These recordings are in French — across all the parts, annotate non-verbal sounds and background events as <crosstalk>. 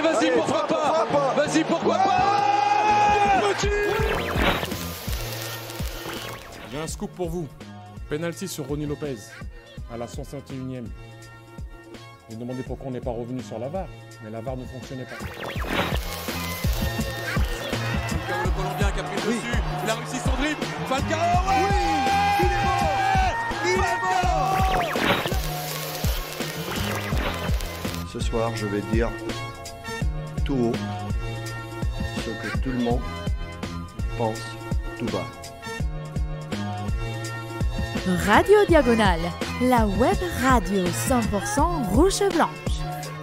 vas-y, pourquoi pas Vas-y, pourquoi pas Il y a un scoop pour vous. Penalty sur Ronny Lopez à la 161 e Vous demandez pourquoi on n'est pas revenu sur la VAR, mais la VAR ne fonctionnait pas. le Colombien qui a pris le dessus, il a réussi son dribble. Falcao, oui il est bon Il est bon Ce soir, je vais dire tout haut ce que tout le monde pense tout bas. Radio Diagonale, la web radio 100% rouge blanc.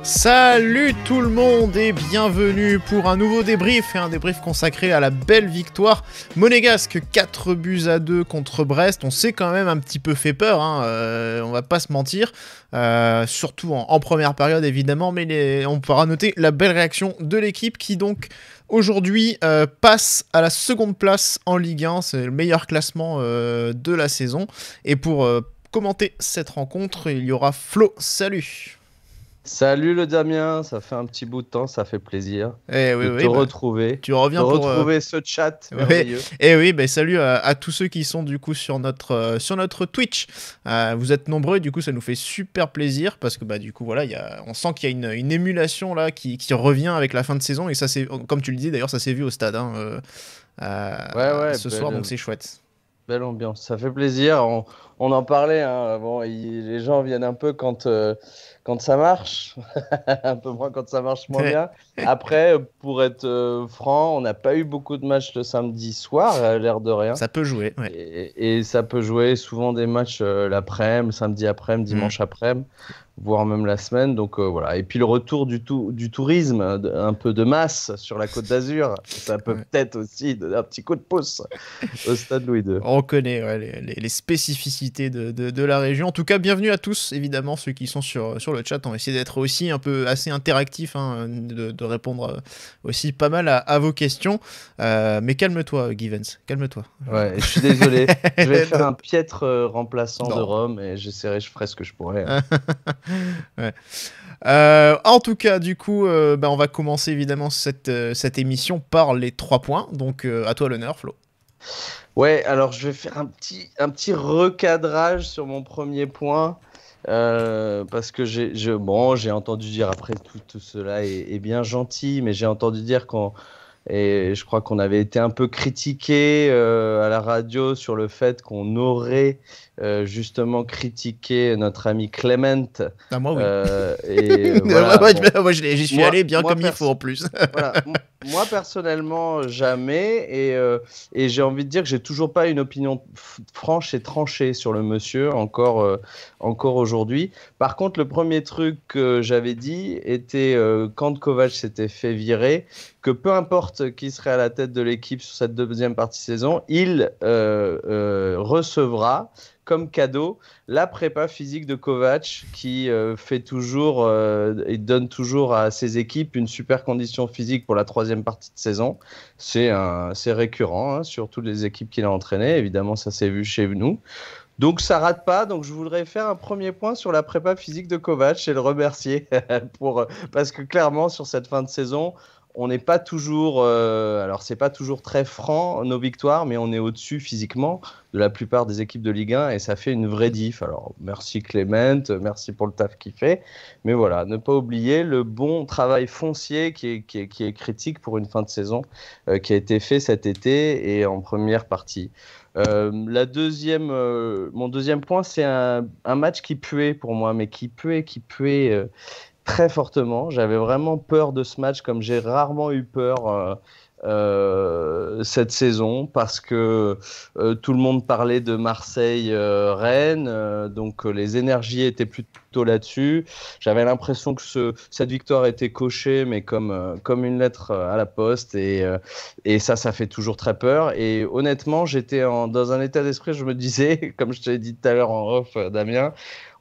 Salut tout le monde et bienvenue pour un nouveau débrief et un débrief consacré à la belle victoire monégasque 4 buts à 2 contre Brest. On s'est quand même un petit peu fait peur, hein, euh, on va pas se mentir, euh, surtout en, première période évidemment, mais on pourra noter la belle réaction de l'équipe qui donc aujourd'hui euh, passe à la seconde place en Ligue 1, c'est le meilleur classement de la saison. Et pour commenter cette rencontre, il y aura Flo, salut Salut le Damien, ça fait un petit bout de temps, ça fait plaisir eh oui, de te bah, retrouver. Tu reviens de euh, retrouver ce chat merveilleux. Et eh oui, bah, salut à, tous ceux qui sont du coup sur notre euh, sur notre Twitch. Euh, vous êtes nombreux, du coup ça nous fait super plaisir parce que bah du coup voilà, on sent qu'il y a une, une émulation là qui, revient avec la fin de saison et ça c'est comme tu le dis d'ailleurs ça s'est vu au stade hein, ouais, ouais, ce soir donc c'est chouette. Belle ambiance, ça fait plaisir. On, en parlait. Bon, hein, les gens viennent un peu quand quand ça marche, <laughs> un peu moins quand ça marche moins <laughs> bien. Après, pour être euh, franc, on n'a pas eu beaucoup de matchs le samedi soir, à l'air de rien. Ça peut jouer. Et, ça peut jouer souvent des matchs euh, l'après-midi, samedi après-midi, mm. dimanche après-midi voire même la semaine. Donc euh, voilà. Et puis le retour du, du tourisme un peu de masse sur la Côte d'Azur, ça peut peut-être aussi donner un petit coup de pouce au stade Louis II. On connaît les, spécificités de, de, la région. En tout cas, bienvenue à tous, évidemment, ceux qui sont sur, sur le chat. On va essayer d'être aussi un peu assez interactif, hein, de, répondre aussi pas mal à, vos questions. Euh, mais calme-toi, Givens, calme-toi. Ouais, je suis désolé. <laughs> je vais faire un piètre euh, remplaçant de Rome et j'essaierai, je ferai ce que je pourrais. <laughs> <laughs> Euh, en tout cas, du coup, euh, bah, on va commencer évidemment euh, cette, émission par les trois points. Donc, à toi l'honneur, Flo. Ouais, alors je vais faire un petit, recadrage sur mon premier point. parce que j'ai entendu dire, après tout, cela est, bien gentil, mais j'ai entendu dire qu'on. Et je crois qu'on avait été un peu critiqué à la radio sur le fait qu'on aurait euh, justement critiquer notre ami Clement. Ah, moi, oui. moi, j'y suis allé bien comme il faut en plus. <laughs> Moi, personnellement, jamais. Et, euh, et j'ai envie de dire que j'ai toujours pas une opinion franche et tranchée sur le monsieur, encore, euh, encore aujourd'hui. Par contre, le premier truc que j'avais dit était quand Kovac s'était fait virer, que peu importe qui serait à la tête de l'équipe sur cette deuxième partie saison, il recevra comme cadeau la prépa physique de Kovac qui euh, fait toujours euh, et donne toujours à ses équipes une super condition physique pour la troisième partie de saison. C'est récurrent hein, sur toutes les équipes qu'il a entraînées. Évidemment, ça s'est vu chez nous. Donc ça rate pas. Donc je voudrais faire un premier point sur la prépa physique de Kovac et le remercier <laughs> pour euh, parce que clairement sur cette fin de saison, on n'est pas toujours, euh, alors c'est pas toujours très franc nos victoires, mais on est au-dessus physiquement de la plupart des équipes de Ligue 1 et ça fait une vraie diff. Alors merci Clément, merci pour le taf qu'il fait, mais voilà, ne pas oublier le bon travail foncier qui est, qui est, qui est critique pour une fin de saison euh, qui a été fait cet été et en première partie. Euh, la deuxième, mon deuxième point, c'est un, match qui puait pour moi, mais qui puait, qui puait, très fortement. J'avais vraiment peur de ce match comme j'ai rarement eu peur. Euh, euh cette saison parce que euh, tout le monde parlait de Marseille-Rennes, euh, donc les énergies étaient plutôt là-dessus. J'avais l'impression que ce, cette victoire était cochée, mais comme, comme une lettre à la poste, et, et ça, ça fait toujours très peur. Et honnêtement, j'étais dans un état d'esprit, je me disais, <laughs> comme je t'ai dit tout à l'heure en off, Damien,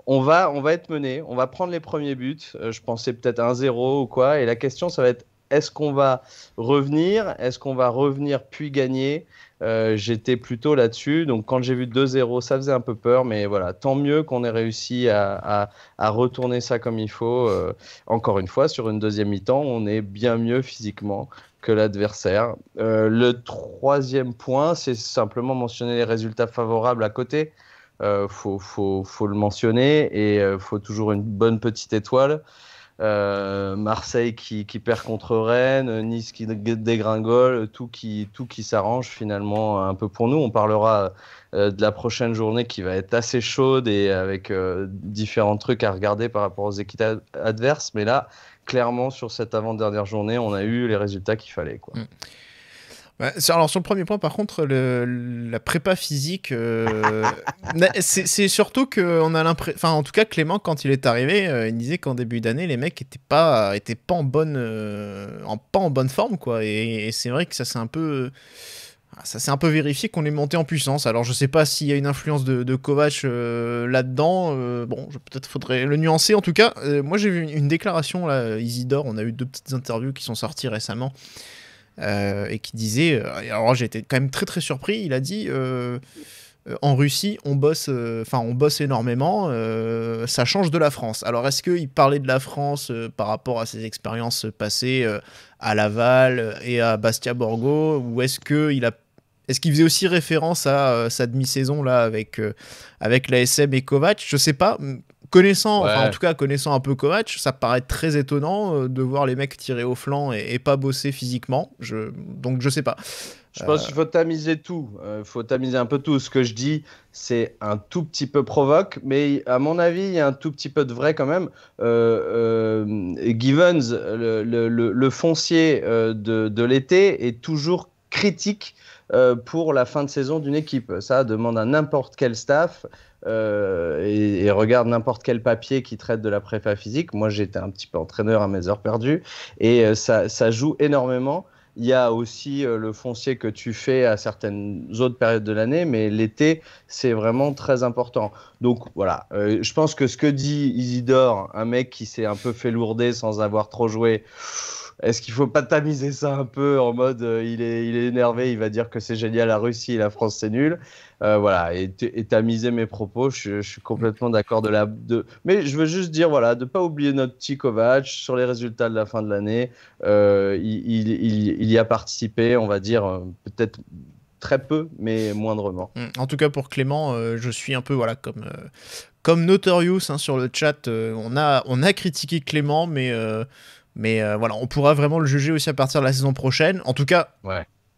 on va, on va être mené, on va prendre les premiers buts. Euh, je pensais peut-être 1-0 ou quoi. Et la question, ça va être est-ce qu'on va revenir Est-ce qu'on va revenir puis gagner euh, J'étais plutôt là-dessus. Donc quand j'ai vu 2-0, ça faisait un peu peur. Mais voilà, tant mieux qu'on ait réussi à, retourner ça comme il faut. Euh, encore une fois, sur une deuxième mi-temps, on est bien mieux physiquement que l'adversaire. le troisième point, c'est simplement mentionner les résultats favorables à côté euh, faut, le mentionner et euh, faut toujours une bonne petite étoile. Euh, Marseille qui, perd contre Rennes, Nice qui dégringole, tout qui, s'arrange finalement un peu pour nous. On parlera euh, de la prochaine journée qui va être assez chaude et avec différents trucs à regarder par rapport aux équipes adverses. Mais là, clairement, sur cette avant-dernière journée, on a eu les résultats qu'il fallait. Mm. Bah, alors sur le premier point, par contre, la prépa physique, euh, <laughs> c'est surtout on a l'impression, en tout cas Clément quand il est arrivé, euh, il disait qu'en début d'année les mecs étaient pas en bonne euh, en, bonne forme quoi. Et, c'est vrai que ça c'est un peu ça s'est un peu vérifié qu'on est monté en puissance. Alors je sais pas s'il y a une influence de, Kovacs là-dedans. bon, peut-être faudrait le nuancer. En tout cas, moi j'ai vu une, déclaration là, Isidore. On a eu deux petites interviews qui sont sorties récemment euh, et qui disait, euh, alors j'ai été quand même très très surpris, il a dit euh, en Russie on bosse, enfin on bosse énormément, ça change de la France. Alors est-ce qu'il parlait de la France par rapport à ses expériences passées à Laval et à Bastia Borgo, ou est-ce qu'il a est-ce qu'il faisait aussi référence à sa euh, demi-saison là avec, euh, avec l'ASM et Kovac Je sais pas. Connaissant, en tout cas connaissant un peu Kovac, ça paraît très étonnant euh, de voir les mecs tirer au flanc et, pas bosser physiquement. Je, donc je sais pas. Je pense qu'il faut tamiser tout. Il faut tamiser un peu tout. Ce que je dis, c'est un tout petit peu provoque, mais à mon avis, il y a un tout petit peu de vrai quand même. Givens, le, foncier de, de l'été, est toujours critique euh, pour la fin de saison d'une équipe. Ça demande à n'importe quel staff euh, et, regarde n'importe quel papier qui traite de la prépa physique. Moi, j'étais un petit peu entraîneur à mes heures perdues et euh, ça, joue énormément. Il y a aussi le foncier que tu fais à certaines autres périodes de l'année, mais l'été, c'est vraiment très important. Donc voilà, je pense que ce que dit Isidore, un mec qui s'est un peu fait lourder sans avoir trop joué, est-ce qu'il faut pas tamiser ça un peu en mode euh, il, est, il est énervé, il va dire que c'est génial la Russie et la France c'est nul euh, Voilà, et, tamiser mes propos, je, suis complètement d'accord de la. Mais je veux juste dire, voilà, de pas oublier notre petit sur les résultats de la fin de l'année. Euh, il, y a participé, on va dire, peut-être très peu, mais moindrement. Mm. En tout cas, pour Clément, je suis un peu voilà, comme, comme Notorious hein, sur le chat. on, a, on a critiqué Clément, mais. Mais euh, voilà, on pourra vraiment le juger aussi à partir de la saison prochaine. En tout cas,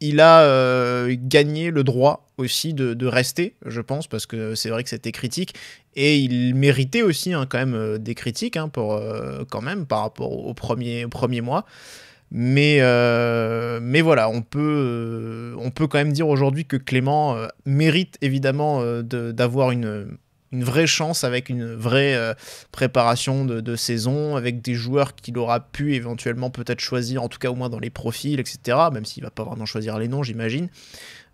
il a euh, gagné le droit aussi de, rester, je pense, parce que c'est vrai que c'était critique. Et il méritait aussi hein, quand même euh, des critiques, hein, quand même, par rapport au premier, mois. Mais, mais voilà, on peut, on peut quand même dire aujourd'hui que Clément mérite évidemment d'avoir une, une vraie chance avec une vraie euh, préparation de, saison, avec des joueurs qu'il aura pu éventuellement peut-être choisir, en tout cas au moins dans les profils, etc. Même s'il va pas vraiment choisir les noms, j'imagine.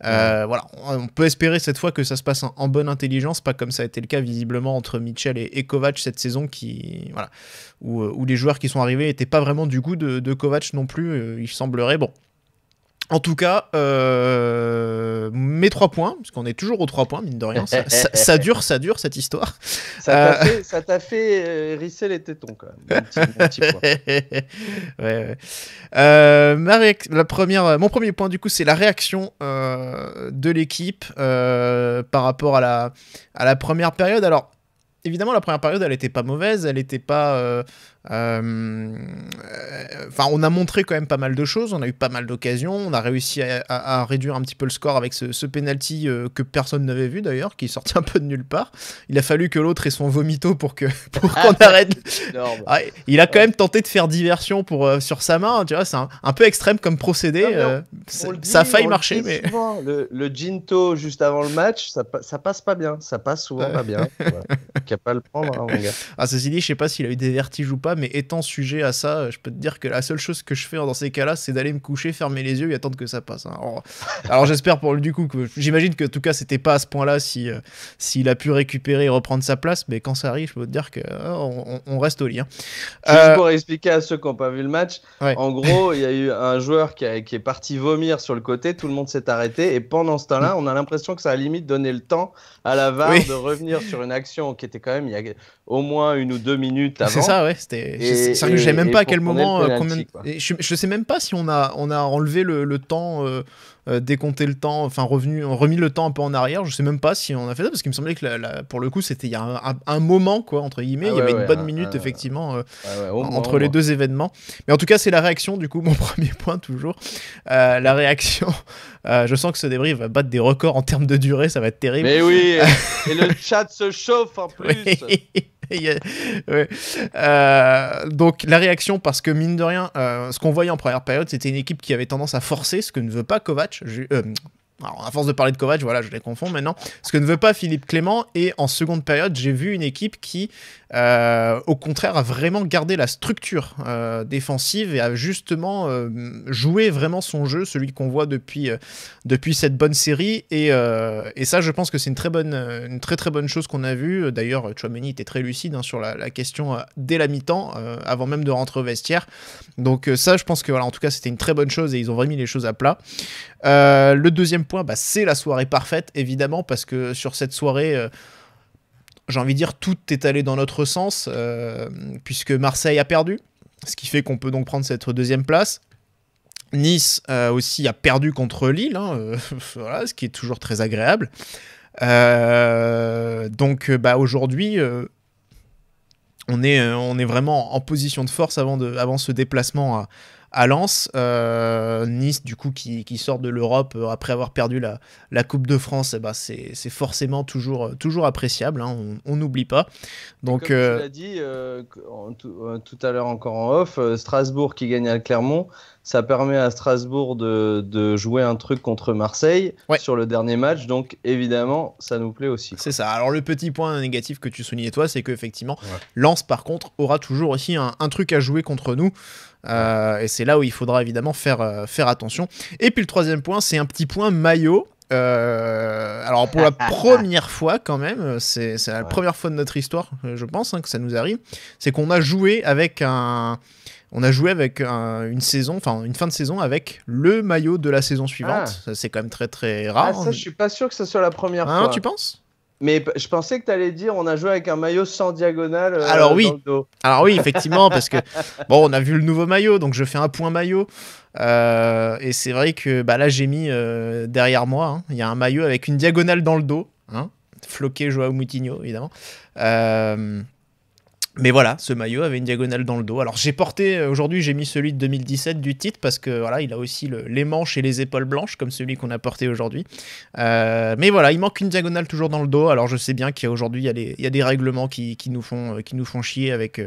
Euh, voilà, on peut espérer cette fois que ça se passe en, bonne intelligence, pas comme ça a été le cas visiblement entre Mitchell et, Kovac cette saison, qui, voilà, où, euh, les joueurs qui sont arrivés n'étaient pas vraiment du goût de, de Kovac non plus, il semblerait. Bon, en tout cas, euh, mes trois points, parce qu'on est toujours aux trois points, mine de rien. Ça, <laughs> dure, ça dure cette histoire. Ça t'a euh, fait, euh, risser les tétons, quand même. Mon <laughs> la première, mon premier point, du coup, c'est la réaction de l'équipe par rapport à la, à la première période. Alors, évidemment, la première période, elle n'était pas mauvaise, elle n'était pas euh, enfin, on a montré quand même pas mal de choses, on a eu pas mal d'occasions, on a réussi à, réduire un petit peu le score avec ce, ce penalty euh, que personne n'avait vu d'ailleurs, qui sortait <laughs> un peu de nulle part. Il a fallu que l'autre ait son vomito pour que <laughs> qu'on ah, arrête. Ah, il a quand même tenté de faire diversion pour euh, sur sa main, c'est un, peu extrême comme procédé. ça a failli marcher, mais le, ginto juste avant le match, ça, passe pas bien, ça passe souvent pas bien. Capable a pas le prendre, hein, mon gars. <laughs> Ah, ceci dit, je sais pas s'il a eu des vertiges ou pas mais étant sujet à ça, je peux te dire que la seule chose que je fais dans ces cas-là, c'est d'aller me coucher, fermer les yeux et attendre que ça passe. Hein. Alors, <laughs> alors j'espère pour du coup que j'imagine que en tout cas c'était pas à ce point-là si euh, s'il a pu récupérer et reprendre sa place, mais quand ça arrive, je peux te dire que euh, on, reste au lit. Hein. Euh... Juste pour expliquer à ceux qui n'ont pas vu le match, en gros, il y a eu un joueur qui, qui, est parti vomir sur le côté, tout le monde s'est arrêté et pendant ce temps-là, mm. on a l'impression que ça a limite donné le temps à la VAR de revenir sur une action qui était quand même il y a au moins une ou deux minutes avant. C'est ça, ouais, c'était je même pas à quel moment. Euh, je, sais même pas si on a, on a enlevé le, le temps, euh, euh, décompté le temps, enfin revenu, remis le temps un peu en arrière. Je sais même pas si on a fait ça parce qu'il me semblait que pour le coup, c'était il y a un, moment, quoi, entre guillemets. Ah il y avait une bonne minute, effectivement, entre les deux événements. Mais en tout cas, c'est la réaction, du coup, mon <laughs> premier point, toujours. la réaction. je sens que ce débrief va battre des records en termes de durée, ça va être terrible. Mais oui, <laughs> et le chat se chauffe en plus. <laughs> Euh, donc la réaction, parce que mine de rien, euh, ce qu'on voyait en première période, c'était une équipe qui avait tendance à forcer, ce que ne veut pas Kovac. Euh, alors, à force de parler de Kovac, voilà, je les confonds maintenant. Ce que ne veut pas Philippe Clément. Et en seconde période, j'ai vu une équipe qui, euh, au contraire, a vraiment gardé la structure euh, défensive et a justement euh, joué vraiment son jeu, celui qu'on voit depuis, depuis cette bonne série. Et, et ça, je pense que c'est une très bonne, une très très bonne chose qu'on a vue. D'ailleurs, Chouameni était très lucide hein, sur la, la question dès la mi-temps, avant même de rentrer au vestiaire. Donc ça, je pense que voilà, en tout cas, c'était une très bonne chose et ils ont vraiment mis les choses à plat. le deuxième point bah, c'est la soirée parfaite, évidemment, parce que sur cette soirée, euh, j'ai envie de dire, tout est allé dans notre sens, euh, puisque Marseille a perdu, ce qui fait qu'on peut donc prendre cette deuxième place. Nice euh, aussi a perdu contre Lille, hein, <laughs> ce qui est toujours très agréable. donc bah, aujourd'hui, on, est, vraiment en position de force avant, ce déplacement à, à Lens. Euh, nice, du coup, qui, sort de l'Europe euh, après avoir perdu la, Coupe de France, eh ben, c'est forcément toujours, euh, toujours appréciable. Hein, on n'oublie pas. Donc, comme tu l'as dit tout à l'heure encore en off, Strasbourg qui gagne à Clermont, ça permet à Strasbourg de, jouer un truc contre Marseille sur le dernier match. Donc, évidemment, ça nous plaît aussi. C'est ça. Alors, le petit point négatif que tu soulignais, toi, c'est qu'effectivement, effectivement Lens, par contre, aura toujours aussi un, un truc à jouer contre nous. Euh, et c'est là où il faudra évidemment faire, euh, faire attention. Et puis le troisième point, c'est un petit point maillot. Euh, alors pour la <laughs> première fois quand même, c'est la première fois de notre histoire, je pense, hein, que ça nous arrive, c'est qu'on a joué avec un, on a joué avec une saison, enfin une fin de saison avec le maillot de la saison suivante. Ah. C'est quand même très très rare. Ah, ça, je suis pas sûr que ce soit la première hein, fois. Tu penses mais je pensais que tu allais dire on a joué avec un maillot sans diagonale. Euh, Alors oui. Dans le dos. Alors oui, effectivement, parce que <laughs> bon, on a vu le nouveau maillot, donc je fais un point maillot. Euh, et c'est vrai que bah, là, j'ai mis euh, derrière moi, hein, il y a un maillot avec une diagonale dans le dos, hein, floqué Joao Moutinho, évidemment. Mais voilà, ce maillot avait une diagonale dans le dos. Alors j'ai porté, euh, aujourd'hui j'ai mis celui de 2017 du titre parce que voilà, il a aussi les manches et les épaules blanches comme celui qu'on a porté aujourd'hui. Euh, mais voilà, il manque une diagonale toujours dans le dos. Alors je sais bien qu'aujourd'hui il, y a des règlements qui, euh, nous, font, chier avec,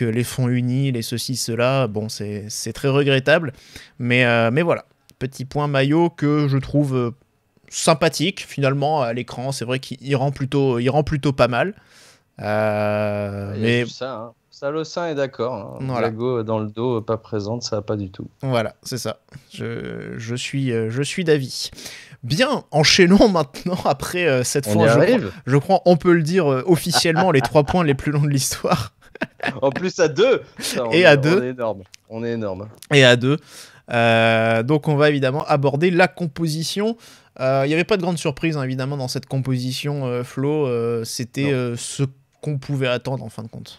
les fonds unis, les ceci, cela. Bon, c'est très regrettable. Mais, voilà, petit point maillot que je trouve sympathique finalement à l'écran. C'est vrai qu'il rend, rend plutôt pas mal. Euh, mais hein. ça, le sein est d'accord. Hein. dans le dos, pas présente, ça pas du tout. Voilà, c'est ça. Je, je suis, euh, je suis d'avis. Bien, enchaînons <laughs> maintenant après euh, cette fois. Je crois, on peut le dire officiellement, les trois points les plus longs de l'histoire. <laughs> en plus à deux. Et à énorme. On est énorme. Hein. Et à deux. donc on va évidemment aborder la composition. Il n'y avait pas de grande surprise hein, évidemment dans cette composition, Flo. C'était ce qu'on pouvait attendre en fin de compte.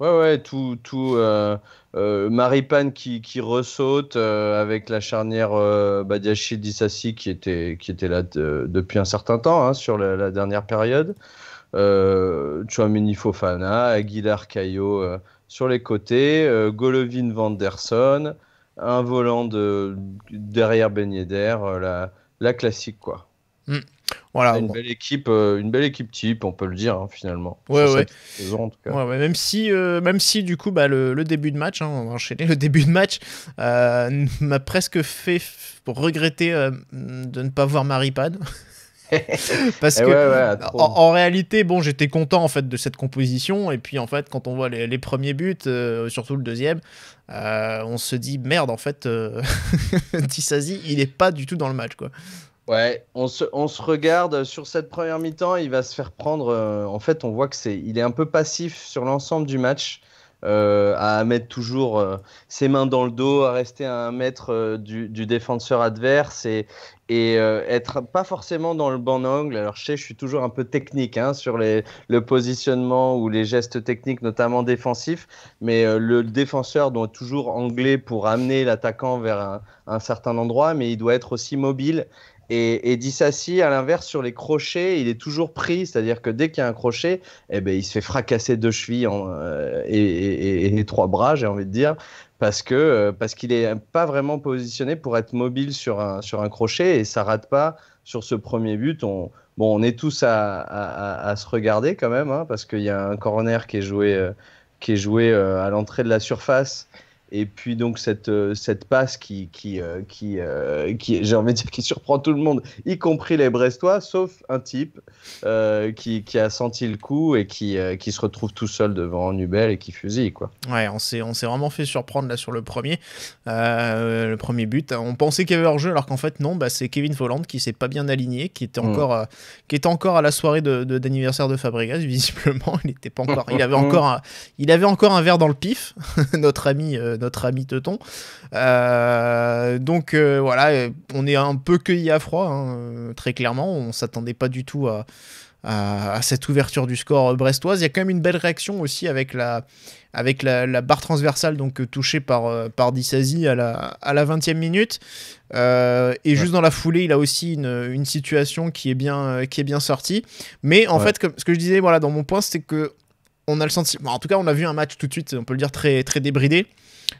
Ouais, ouais, tout, tout euh, euh, Maripane qui, qui ressaute euh, avec la charnière Badiachi Dissassi qui était, qui était là depuis un certain temps, hein, sur la, dernière période. chouamini Fofana, Aguilar Caillot sur les côtés, Golovin Vanderson, un volant de, derrière Ben Yedder, la, la classique quoi. Mm. Voilà, une, belle équipe, euh, une belle équipe type, on peut le dire hein, finalement. Même, si, euh, même si du coup, bah, le, début de match, hein, le <laughs> début de match euh, m'a presque fait regretter de ne pas voir Maripad. <laughs> parce eh que en, réalité bon j'étais content en fait de cette composition et puis en fait quand on voit les, premiers buts surtout le deuxième on se dit merde en fait <laughs> Tissasi il est pas du tout dans le match quoi Ouais, on se, regarde sur cette première mi-temps, il va se faire prendre. Euh, en fait, on voit que c'est, il est un peu passif sur l'ensemble du match, euh, à mettre toujours euh, ses mains dans le dos, à rester à un mètre du, défenseur adverse et, et être pas forcément dans le bon angle. Alors, je sais, je suis toujours un peu technique hein, sur les, le positionnement ou les gestes techniques, notamment défensifs, mais le défenseur doit toujours angler pour amener l'attaquant vers un, un certain endroit, mais il doit être aussi mobile et, et Dissassi, à l'inverse, sur les crochets, il est toujours pris, c'est-à-dire que dès qu'il y a un crochet, eh ben, il se fait fracasser deux chevilles euh, et, trois bras, j'ai envie de dire, parce euh, parce qu'il n'est pas vraiment positionné pour être mobile sur un, crochet et ça rate pas sur ce premier but. On, bon, on est tous à, se regarder quand même, hein, parce qu'il y a un corner qui est joué, euh, qui est joué à l'entrée de la surface. Et puis donc cette, euh, cette passe qui, qui, euh, qui, euh, qui j'ai envie de dire, qui surprend tout le monde, y compris les Brestois, sauf un type qui, a senti le coup et qui, qui se retrouve tout seul devant Nubel et qui fusille. Quoi. Ouais, on s'est, on s'est vraiment fait surprendre là sur le premier, le premier but. Hein. On pensait qu'il y avait hors-jeu alors qu'en fait non, bah, c'est Kevin Volland qui s'est pas bien aligné, qui était mm. encore, qui était encore à la soirée de, d'anniversaire de, Fabregas, <laughs> visiblement. Il, était pas encore, il, avait encore il avait encore un verre dans le pif, <laughs> notre ami notre ami Teuton. Euh, donc euh, voilà, euh, on est un peu cueilli à froid, hein, très clairement. On s'attendait pas du tout à, cette ouverture du score brestoise. Il y a quand même une belle réaction aussi avec la, barre transversale donc touchée par, par à la, à 20e minute. et juste dans la foulée, il a aussi une, situation qui est bien, sortie. Mais en fait, ce que je disais voilà, dans mon point, c'est que on a le sentiment. en tout cas, on a vu un match tout de suite, on peut le dire, très débridé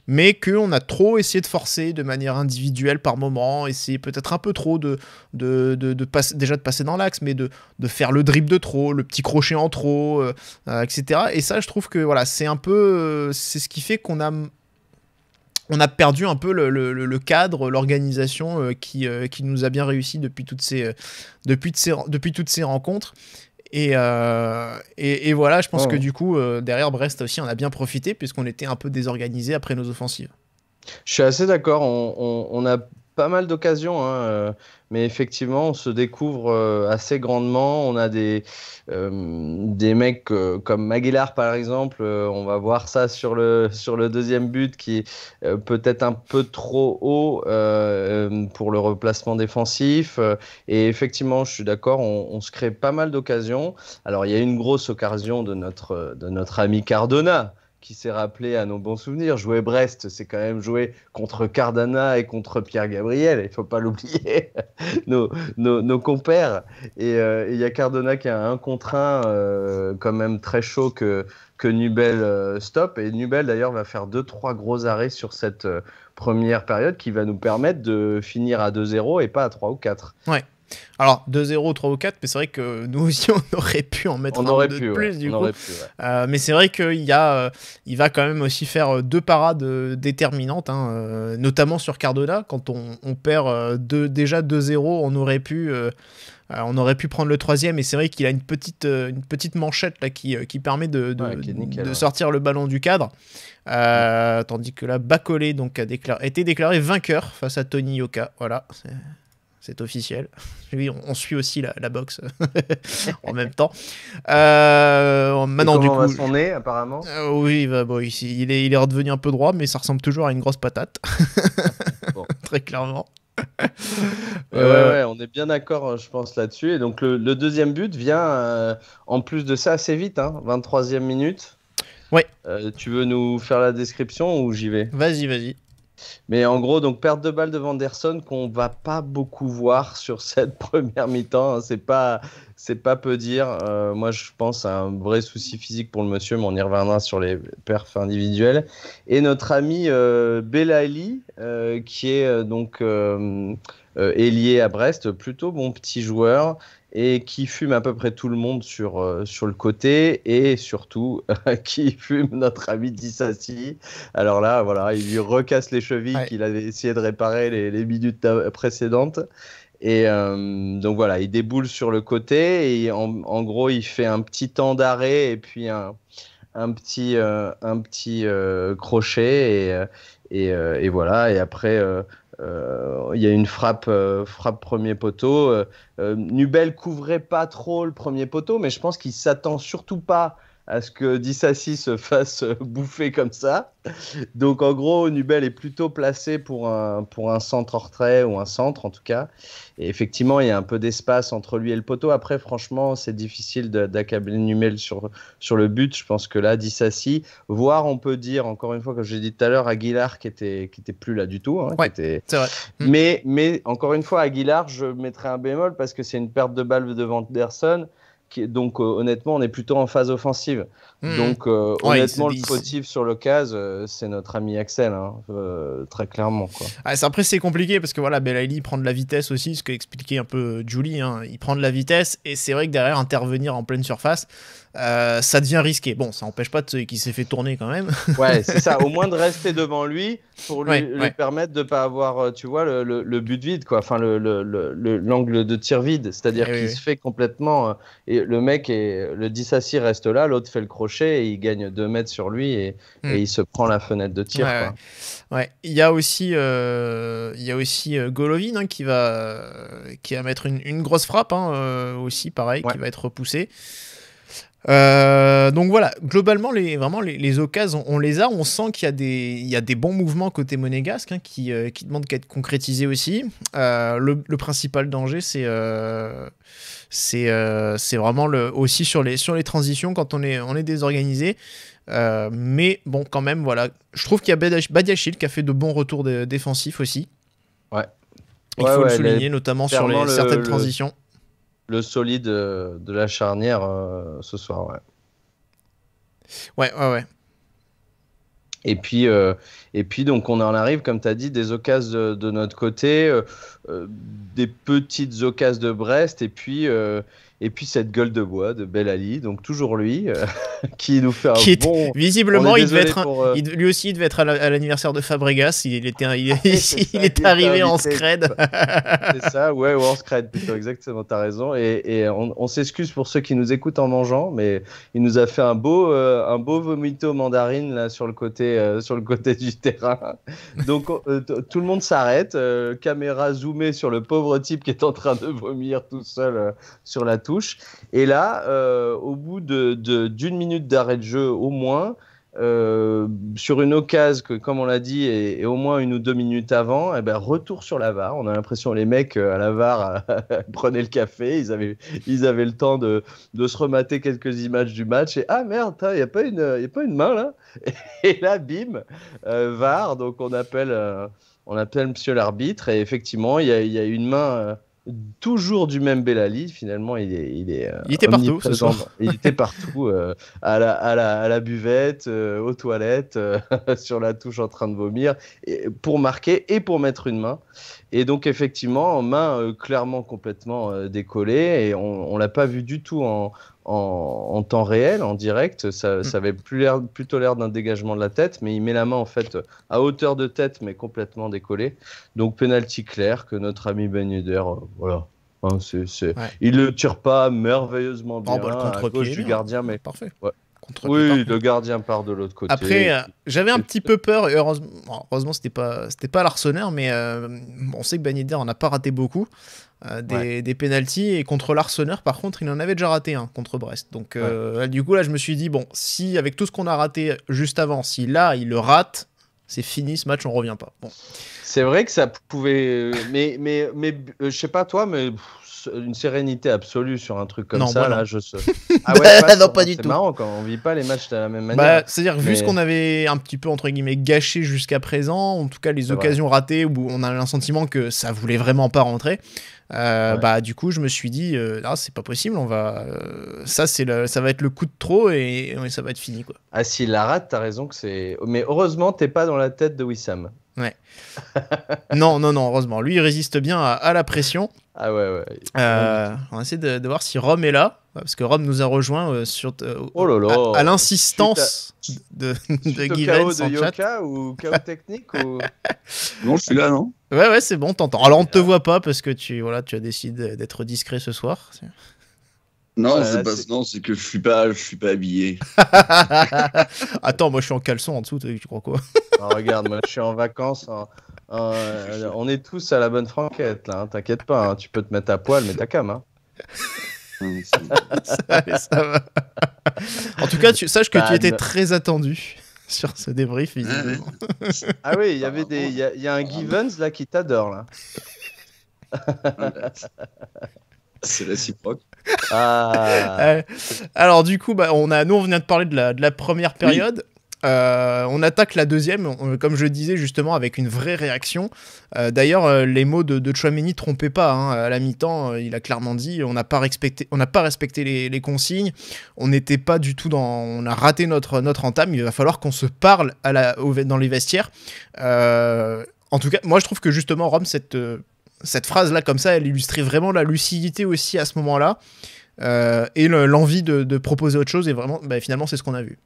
mais qu'on a trop essayé de forcer de manière individuelle par moment, essayer peut-être un peu trop de, de, de, déjà de passer dans l'axe, mais de, de faire le drip de trop, le petit crochet en trop, euh, euh, etc. Et ça, je trouve que voilà, c'est un peu, euh, c'est ce qui fait qu'on a on a perdu un peu le, le, cadre, l'organisation qui, qui nous a bien réussi depuis toutes ces, depuis, depuis toutes ces rencontres. Euh, et, et, voilà, je pense oh. que du coup, euh, derrière Brest aussi, on a bien profité puisqu'on était un peu désorganisé après nos offensives. Je suis assez d'accord. on, a pas mal d'occasions, hein, euh, mais effectivement, on se découvre euh, assez grandement. On a des, euh, des mecs comme Maguilar, par exemple, on va voir ça sur le, sur le deuxième but qui est peut-être un peu trop haut pour le replacement défensif. Et effectivement, je suis d'accord, on, on, se crée pas mal d'occasions. Alors, il y a une grosse occasion de notre, de notre ami Cardona qui s'est rappelé à nos bons souvenirs. Jouer Brest, c'est quand même jouer contre Cardana et contre Pierre Gabriel, il faut pas l'oublier, <laughs> nos, compères. Euh, et il y a Cardona qui a un contre un euh, quand même très chaud que, que Nubel euh, stop. Et Nubel d'ailleurs va faire deux trois gros arrêts sur cette première période qui va nous permettre de finir à 2-0 et pas à 3 ou 4. Ouais. Alors 2-0, 3 ou 4, mais c'est vrai que nous aussi <laughs> on aurait pu en mettre un plus du coup. Euh, mais c'est vrai qu'il euh, il va quand même aussi faire euh, deux parades déterminantes, hein, notamment sur Cardona. Quand on, perd deux, déjà 2-0, on aurait pu. on aurait pu prendre le troisième et c'est vrai qu'il a une petite, une petite manchette là, qui, permet de, sortir le ballon du cadre. Tandis que là, Bacolé donc, a, été déclaré vainqueur face à Tony Yoka. Voilà c'est officiel. <laughs> Oui, on, suit aussi la, boxe <laughs> en même temps. Euh, maintenant, du coup, son nez, apparemment. Euh, oui, bah, bon, ici il, est, redevenu un peu droit, mais ça ressemble toujours à une grosse patate, <laughs> très clairement. Euh, on est bien d'accord, euh, je pense, là-dessus. Et donc, le, deuxième but vient en plus de ça assez vite, 23e hein, minute. Ouais. tu veux nous faire la description ou j'y vais Vas-y, vas-y. Mais en gros, donc perte de balle de Vanderson qu'on va pas beaucoup voir sur <laughs> cette première mi-temps. Ce hein. C'est pas, c'est pas peu dire. Euh, moi, je pense à un vrai souci physique pour le monsieur, mais on y reviendra sur les perfs individuels. Et notre ami euh, Belali, euh, qui est donc euh, lié à Brest, plutôt bon petit joueur et qui fume à peu près tout le monde sur, euh, sur le côté et surtout <laughs> qui fume notre ami Dissassi. Alors là, voilà, il lui recasse les chevilles qu'il avait essayé de réparer les, les minutes précédentes. Et euh, donc voilà, il déboule sur le côté et en, gros, il fait un petit temps d'arrêt et puis un, petit, un petit crochet et, et, voilà. Et après, euh, il y a une frappe, euh, frappe premier poteau. Euh, Nubel couvrait pas trop le premier poteau, mais je pense qu'il s'attend surtout pas à ce que Dissassi se fasse <laughs> bouffer comme ça. Donc en gros, Nubel est plutôt placé pour un, pour un centre retrait ou un centre en tout cas. Et effectivement, il y a un peu d'espace entre lui et le poteau. Après, franchement, c'est difficile d'accabler Nubel sur, sur le but. Je pense que là, Dissassi, voire on peut dire, encore une fois, comme j'ai dit tout à l'heure, Aguilar qui était, qui était plus là du tout. Hein, mm. Mais, mais encore une fois, Aguilar, je mettrai un bémol parce que c'est une perte de balle devant Derson donc euh, honnêtement, on est plutôt en phase offensive. Hmm. Donc euh, honnêtement, le potif sur le euh, c'est notre ami Axel, hein, très clairement. Ah, après, c'est compliqué parce que voilà, prend de la vitesse aussi, ce qu'a expliqué un peu Julie. Hein. il prend de la vitesse et c'est vrai que derrière, intervenir en pleine surface, euh, ça devient risqué. Bon, ça n'empêche pas qu'il s'est fait tourner quand même. <laughs> ouais, c'est ça. Au moins de <laughs> rester devant lui pour lui, permettre de ne pas avoir, euh, tu vois, le, but vide, quoi. Enfin, l'angle de tir vide. C'est-à-dire eh qu'il se fait complètement. Euh, et le mec, et le assis reste là, l'autre fait le crochet et il gagne 2 mètres sur lui hmm. et, il se prend la fenêtre de tir. Ouais, Il y a aussi, il y a aussi Golovin hein, qui, va, qui va mettre une, grosse frappe hein, aussi, pareil, qui va être repoussée. Euh, donc voilà, globalement, les, vraiment, les, occasions, on, les a. On sent qu'il y, a des, il y a des bons mouvements côté monégasque hein, qui, euh, qui, demandent qu'à être concrétisés aussi. Euh, le, principal danger, c'est c'est vraiment le, aussi sur les, sur les transitions quand on est, on est désorganisé. mais bon, quand même, voilà. Je trouve qu'il y a Badiachil qui a fait de bons retours défensifs aussi. Ouais. Il faut le souligner, notamment sur certaines transitions le solide euh, de la charnière euh, ce soir. Ouais, ouais, ouais. ouais. Et puis, euh, et puis, donc, on en arrive, comme tu as dit, des occasions de, notre côté, des petites occasions de Brest, et puis et puis cette gueule de bois de Bel Ali, donc toujours lui, euh, <laughs> qui nous fait un bon. Visiblement, il devait être euh, lui aussi il devait être à l'anniversaire de Fabregas. Il était, il, ah est <laughs> arrivé en scred. <laughs> c'est ça, ouais, ou en scred plutôt, exactement. T'as raison. Et, on, s'excuse pour ceux qui nous écoutent en mangeant, mais il nous a fait un beau, euh, un beau vomito mandarine là sur le côté, sur le côté du terrain. Donc tout le monde s'arrête, caméra zoomée sur le pauvre type qui est en train de vomir tout seul sur la touche. Et là, euh, au bout d'une de, minute d'arrêt de jeu au moins, euh, sur une occasion que, comme on l'a dit, et au moins une ou deux minutes avant, et eh ben, retour sur la VAR. On a l'impression les mecs euh, à la VAR <laughs> prenaient le café, ils avaient, avaient le temps de, se remater quelques images du match et ah merde, il n'y a, pas une, a pas une main là. <laughs> Et là, bim, VAR, donc on appelle, on appelle monsieur l'arbitre et effectivement, il y a, une main toujours du même Bellali. Finalement, il est, il est. était euh, partout. Il était partout, euh, à, la, à, la, à, la, buvette, euh, aux toilettes, <laughs> sur la touche en train de vomir, et, pour marquer et pour mettre une main. Et donc effectivement, main clairement complètement décollée et on, on l'a pas vu du tout en, en, temps réel, en direct. Mm. Ça, avait plus l'air, plutôt l'air d'un dégagement de la tête, mais il met la main en fait à hauteur de tête, mais complètement décollé. Donc penalty clair que notre ami Ben Yedder, euh, voilà. Hein, c'est, Il le tire pas merveilleusement bah, bien bah, à gauche du gardien, mais parfait. Ouais. Oui, le gardien part de l'autre côté. Après, euh, j'avais un petit peu peur, heureusement, heureusement c'était pas, c'était pas mais euh, on sait que Banida en a pas raté beaucoup. Euh, des, pénalties et contre l'Arsenal, par contre il en avait déjà raté un contre Brest donc du coup là je me suis dit bon si avec tout ce qu'on a raté juste avant si là il le rate c'est fini ce match, on ne revient pas. C'est vrai que ça pouvait, mais mais mais je sais pas toi, mais une sérénité absolue sur un truc comme ça, là, je. Ah non, pas du tout. C'est marrant quand on vit pas les matchs de la même bah, manière. C'est-à-dire, vu ce qu'on avait un petit peu, entre guillemets, gâché jusqu'à présent, en tout cas, les occasions ratées où on a un sentiment que ça voulait vraiment pas rentrer. Euh, bah du coup je me suis dit euh, ah, c'est pas possible on va euh, ça c'est ça va être le coup de trop et, ça va être fini quoi ah si la rate t'as raison que c'est mais heureusement t'es pas dans la tête de Wissam ouais <laughs> non non non heureusement lui il résiste bien à la pression ah ouais, euh, on essaie de, de, voir si Rome est là, parce que Rome nous a rejoint euh, sur, euh, oh à, l'insistance de, de Guillaume. Chaos de ou chaos technique ou... <laughs> Non, je suis là, non Ouais, ouais, c'est bon, t'entends. Alors on ne te ah. voit pas parce que tu, voilà, tu as décidé d'être discret ce soir. Non, c'est pas c'est que je suis pas, je suis pas habillé. <laughs> Attends, moi je suis en caleçon en dessous, tu crois quoi ah, Regarde, moi je suis en vacances. Euh, on est tous à la bonne franquette, là. Hein. T'inquiète pas, hein. tu peux te mettre à poil, mais t'as cam. Hein. <laughs> En tout cas, tu, sache que tu bah, étais bah. très attendu <laughs> sur ce débrief, visiblement. Ah, <laughs> ah oui, il y avait des, a un Givens là qui t'adore là. C'est réciproque. Ah. alors du coup, bah, on a, nous on vient de parler de la, première période. Euh, on attaque la deuxième, euh, comme je disais justement, avec une vraie réaction. Euh, d'ailleurs, les mots de, de Chouameni ne trompaient pas. Hein. À la mi-temps, il a clairement dit on n'a pas respecté, les, consignes. On n'était pas du tout dans, on a raté notre entame. Il va falloir qu'on se parle dans les vestiaires. en tout cas, moi je trouve que justement Rome cette phrase là comme ça, elle illustrait vraiment la lucidité aussi à ce moment-là et l'envie de, proposer autre chose. Et vraiment, bah, finalement, c'est ce qu'on a vu.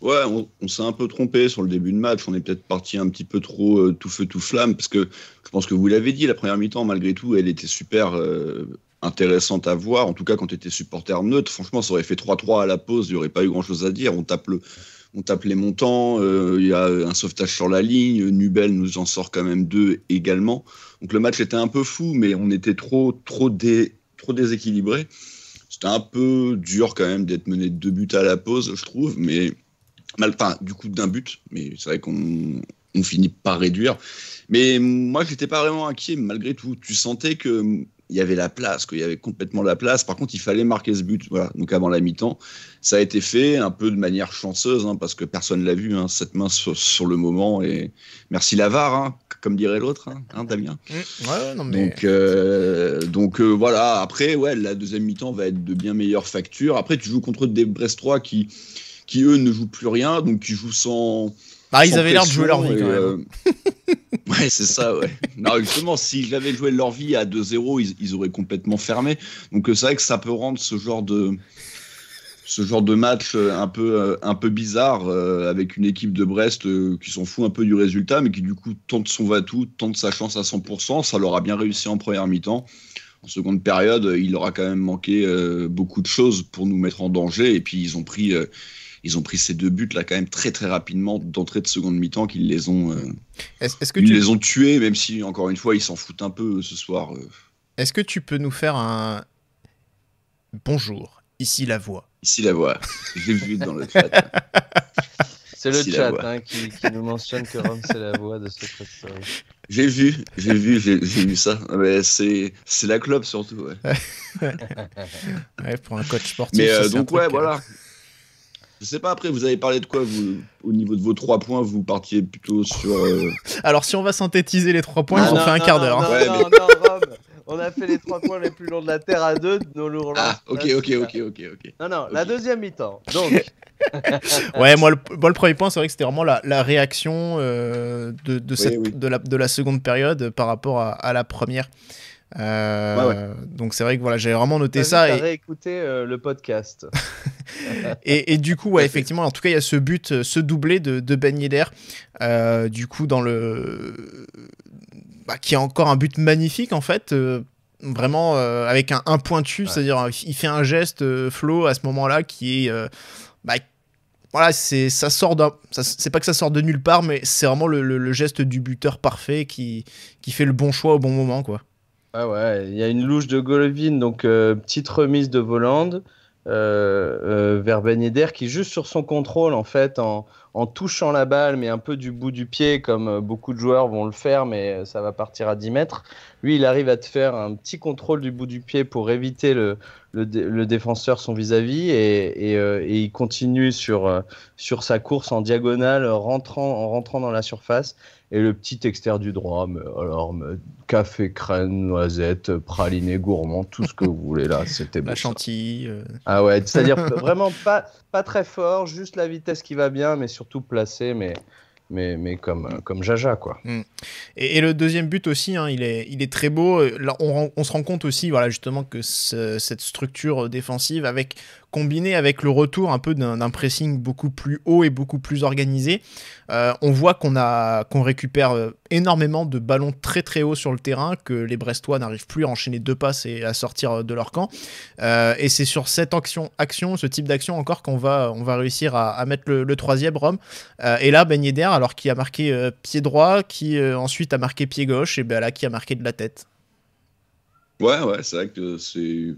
Ouais, on, s'est un peu trompé sur le début de match. On est peut-être parti un petit peu trop euh, tout feu, tout flamme, parce que je pense que vous l'avez dit, la première mi-temps, malgré tout, elle était super euh, intéressante à voir. En tout cas, quand tu étais supporter neutre, franchement, ça aurait fait 3-3 à la pause, il n'y aurait pas eu grand-chose à dire. On tape on les montants, euh, il y a un sauvetage sur la ligne, Nubel nous en sort quand même deux également. Donc le match était un peu fou, mais on était trop, trop, trop déséquilibré un peu dur quand même d'être mené deux buts à la pause, je trouve, mais mal, enfin, du coup d'un but, mais c'est vrai qu'on finit par réduire. Mais moi, je n'étais pas vraiment inquiet, malgré tout. Tu sentais que il y avait la place, qu'il y avait complètement la place. Par contre, il fallait marquer ce but, voilà. Donc avant la mi-temps, ça a été fait un peu de manière chanceuse, hein, parce que personne l'a vu hein, cette main sur, le moment. Et merci Lavar, hein, comme dirait l'autre, hein, Damien. Mm, donc, euh, donc euh, voilà. Après, ouais, la deuxième mi-temps va être de bien meilleure facture. Après, tu joues contre des Brestois qui, qui eux ne jouent plus rien, donc qui jouent sans. Bah, ils avaient l'air de jouer leur vie quand même. Euh, <laughs> ouais, c'est ça, ouais. Non, justement, s'ils j'avais joué leur vie à 2-0, ils, auraient complètement fermé. Donc, euh, c'est vrai que ça peut rendre ce genre de. Ce genre de match euh, un peu, euh, un peu bizarre avec une équipe de Brest qui s'en fout un peu du résultat, mais qui du coup tente son va-tout, tente sa chance à 100%. Ça leur a bien réussi en première mi-temps. En seconde période, il leur a quand même manqué beaucoup de choses pour nous mettre en danger. Et puis ils ont pris, ils ont pris ces deux buts là quand même très très rapidement d'entrée de seconde mi-temps qu'ils les ont. Euh, que ils les ont tués, même si encore une fois ils s'en foutent un peu ce soir. Euh. Est-ce que tu peux nous faire un bonjour Ici la voix. Ici la voix. J'ai vu dans le chat. <laughs> C'est le chat hein, qui, nous mentionne que Rome, c'est la voix de Secret Story. J'ai vu, j'ai vu, j'ai, vu ça. Mais ah ben, c'est, c'est la club surtout. <laughs> pour un coach sportif. Mais euh, donc, ouais, voilà. Je sais pas, après, vous avez parlé de quoi vous, Au niveau de vos trois points, vous partiez plutôt sur. Euh, Alors, si on va synthétiser les trois points, ils ah on fait un quart d'heure. Hein. non, non, On a fait les trois points les plus longs de la Terre à deux. Nos lourds Ah, ok, ok, ok, ok, ok. Non, non, la deuxième mi-temps. <laughs> Donc, Ouais, moi le, premier point, c'est vrai que c'était vraiment la, réaction euh, de, cette, De, la, de la seconde période euh, par rapport à la première. Euh, donc c'est vrai que voilà, j'avais vraiment noté ça. Et... écouté euh, le podcast. <laughs> et, du coup, effectivement, en tout cas, il y a ce but, euh, ce doublé de, de Ben du coup, dans le, bah, qui est encore un but magnifique en fait. Vraiment avec un, pointu, c'est-à-dire il fait un geste flow à ce moment-là qui est bah, voilà, c'est ça sort d'un, c'est pas que ça sort de nulle part, mais c'est vraiment le, le, geste du buteur parfait qui qui fait le bon choix au bon moment, quoi. Ah ouais, il y a une louche de Golovin, donc euh, petite remise de Volande euh, euh, vers Ben qui juste sur son contrôle en fait, en, en, touchant la balle mais un peu du bout du pied comme beaucoup de joueurs vont le faire mais ça va partir à 10 mètres. Lui il arrive à te faire un petit contrôle du bout du pied pour éviter le, le, défenseur son vis-à-vis et, et, euh, il continue sur, euh, sur sa course en diagonale rentrant, en rentrant dans la surface. Et le petit extérieur du droit, alors café, crème, noisette, praliné, gourmand, tout ce que vous voulez là, c'était <laughs> La chantilly. Euh. Ah ouais, c'est-à-dire <laughs> vraiment pas, pas très fort, juste la vitesse qui va bien, mais surtout placé. Mais mais, comme, comme Jaja, quoi. Mm. Et, le deuxième but aussi, hein, il, est, il est très beau. on, se rend compte aussi, voilà, justement, que cette structure défensive avec combiné avec le retour un peu d'un pressing beaucoup plus haut et beaucoup plus organisé, euh, on voit qu'on qu'on récupère euh, énormément de ballons très très haut sur le terrain, que les Brestois n'arrivent plus à enchaîner deux passes et à sortir euh, de leur camp. et c'est sur cette action, action ce type d'action encore qu'on va, on va réussir à, mettre le, troisième Rome. et là, Ben Yedder, alors qui a marqué pied droit, qui ensuite a marqué pied gauche, et ben là qui a marqué de la tête. Ouais, ouais, c'est vrai que c'est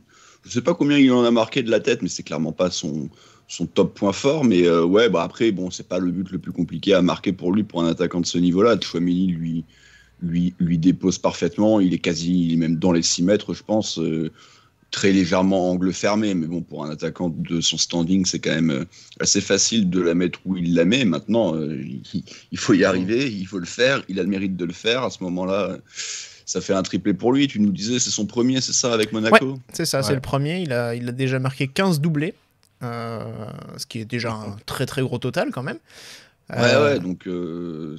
je sais pas combien il en a marqué de la tête, mais c'est clairement pas son, son top point fort. Mais euh, ouais, bah, après, bon, c'est pas le but le plus compliqué à marquer pour lui, pour un attaquant de ce niveau-là. Chouamini lui, lui, lui dépose parfaitement. Il est quasi, même dans les 6 mètres, je pense. Euh, très légèrement angle fermé, mais bon, pour un attaquant de son standing, c'est quand même euh, assez facile de la mettre où il la met. Maintenant, il, faut y arriver, il faut le faire, il a le mérite de le faire. À ce moment-là, ça fait un triplé pour lui. Tu nous disais, c'est son premier, c'est ça, avec Monaco C'est ça, c'est le premier. Il a, il a déjà marqué 15 doublés, euh, ce qui est déjà un très très gros total quand même. Ouais, ouais, euh, donc euh,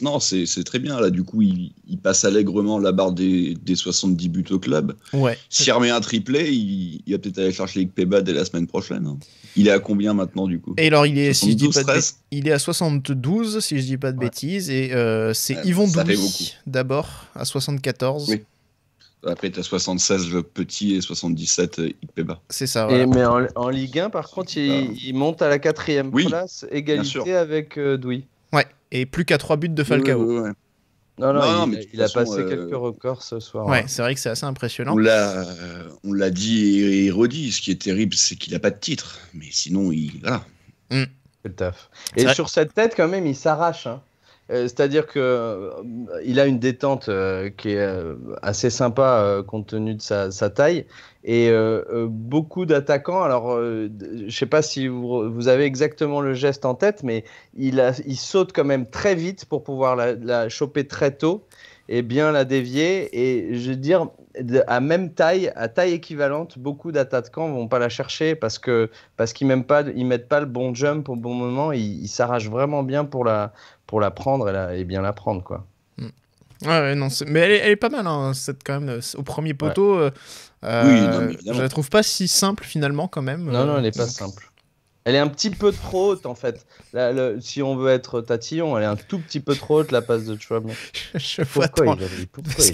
non, c'est très bien. Là, du coup, il, passe allègrement la barre des, des, 70 buts au club. Ouais. S'il remet un triplé, il, il va peut-être aller chercher les PBA dès la semaine prochaine. Hein. Il est à combien maintenant, du coup Et alors, il est, il est à 72, si je dis pas de bêtises. Et euh, c'est Yvon Douy, d'abord, à 74. Oui. Après, tu as 76 petit et 77 euh, Ikpeba. C'est ça. Et, mais en, Ligue 1, par contre, ah. il, monte à la quatrième oui, place, égalité avec euh, Douy. Ouais, et plus qu'à 3 buts de Falcao. Non, non, il, mais il a passé euh, quelques records ce soir. Ouais, c'est vrai que c'est assez impressionnant. On l'a, dit et, redit. Ce qui est terrible, c'est qu'il n'a pas de titre. Mais sinon, il. Voilà. Mm. C'est le taf. Et sur cette tête, quand même, il s'arrache. Hein. Euh, c'est-à-dire qu'il euh, a une détente euh, qui est assez sympa compte tenu de sa, taille et beaucoup d'attaquants. Alors, je ne sais pas si vous, avez exactement le geste en tête, mais il, saute quand même très vite pour pouvoir la, la, choper très tôt et bien la dévier. Et je veux dire, à même taille, à taille équivalente, beaucoup d'attaquants vont pas la chercher parce que parce qu'ils même pas, ils mettent pas le bon jump au bon moment. Ils s'arrachent vraiment bien pour la pour prendre et, bien la prendre quoi. Mm. non, mais elle est, pas mal, hein, quand même euh, au premier poteau. Euh, euh, je la trouve pas si simple finalement quand même. Non, non, elle est pas simple. Elle est un petit peu trop haute en fait. si on veut être tatillon, elle est un tout petit peu trop haute la passe de Trump. <laughs> Je, pourquoi vois il arrive Pourquoi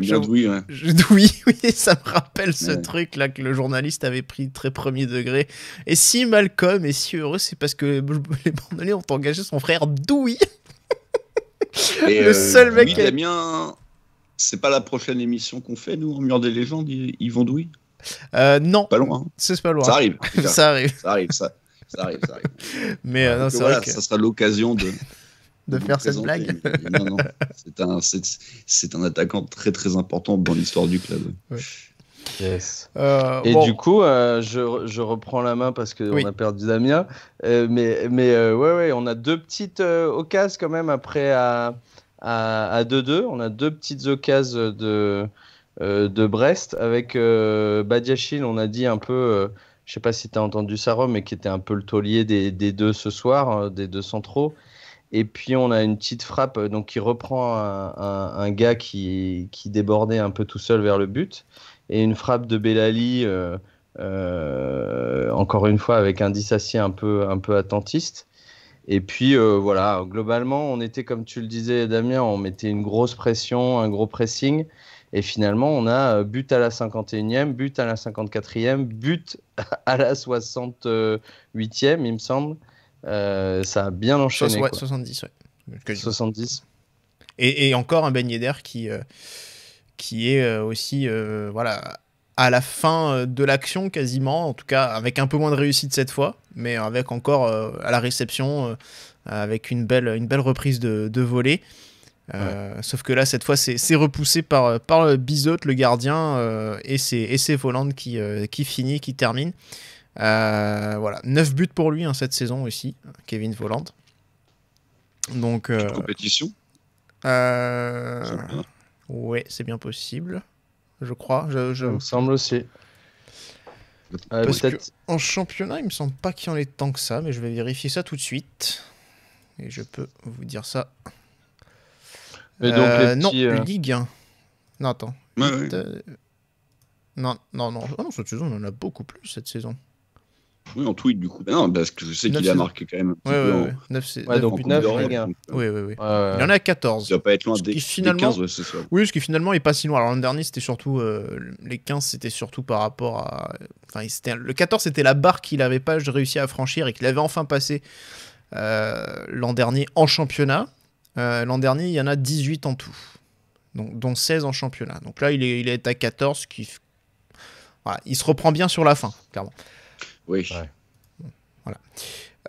il ouais. <laughs> oui, ça me rappelle ce truc là que le journaliste avait pris très premier degré. Et si Malcolm est si heureux, c'est parce que <laughs> les, les ont engagé son frère Douy. le euh, seul mec. Oui, est... C'est pas la prochaine émission qu'on fait nous en mur des légendes, Yvon Douy. Euh, non. Pas loin. C'est pas loin. Ça arrive. ça arrive. Ça arrive. Ça, ça arrive, ça arrive. <laughs> Mais euh, ça sera l'occasion de, <laughs> de, faire cette blague. c'est un, c'est, un attaquant très très important dans l'histoire du club. Yes. Euh, et du coup, euh, je, je, reprends la main parce qu'on a perdu Damien. mais mais ouais, ouais, on a deux petites occasions quand même après à 2-2. on a deux petites occasions de, de Brest avec Badiachil, on a dit un peu je sais pas si tu as entendu ça, Rome, mais qui était un peu le taulier des, des deux ce soir, euh, des deux centraux. Et puis on a une petite frappe euh, donc qui reprend un, gars qui, débordait un peu tout seul vers le but. Et une frappe de Bellali, euh, encore une fois avec un dissacier un peu, un peu attentiste. Et puis voilà, globalement, on était comme tu le disais, Damien, on mettait une grosse pression, un gros pressing. Et finalement, on a euh, but à la 51e, but à la 54e, but <laughs> à la 68e, il me semble. Euh, ça a bien enchaîné. 70, oui. 70. Et, encore un Ben d'air qui, euh, qui est aussi voilà, à la fin de l'action quasiment, en tout cas avec un peu moins de réussite cette fois, mais avec encore à la réception, avec une belle, une belle reprise de, de volée. Euh, sauf que là, cette fois, c'est repoussé par, euh, par euh, Bizot, le gardien, et c'est Voland qui, qui finit, qui termine. voilà, 9 buts pour lui hein, cette saison aussi, Kevin Voland. Donc. compétition Ouais, c'est bien possible, je crois. Je, me semble aussi. en championnat, il me semble pas qu'il y en ait tant que ça, mais je vais vérifier ça tout de suite. Et je peux vous dire ça mais donc, euh, petits, non, Ligue 1. Non, attends. Euh, non, non, ah non. Cette saison, on en a beaucoup plus cette saison. Oui, en tweet du coup. non, parce que je sais qu'il a marqué quand même. Oui, oui, oui. 9, Oui, oui, oui. Il y en a 14. Ça va pas être loin des, 15, c'est ça. Oui, ce qui finalement est pas si loin. Alors l'an dernier, c'était surtout. Euh, les 15, c'était surtout par rapport à. Enfin, c'était... le 14, c'était la barre qu'il avait pas réussi à franchir et qu'il avait enfin passé l'an dernier en championnat. Euh, l'an dernier, il y en a 18 en tout, dont 16 en championnat. Donc là, il est, à 14, qui... il se reprend bien sur la fin, clairement. Oui.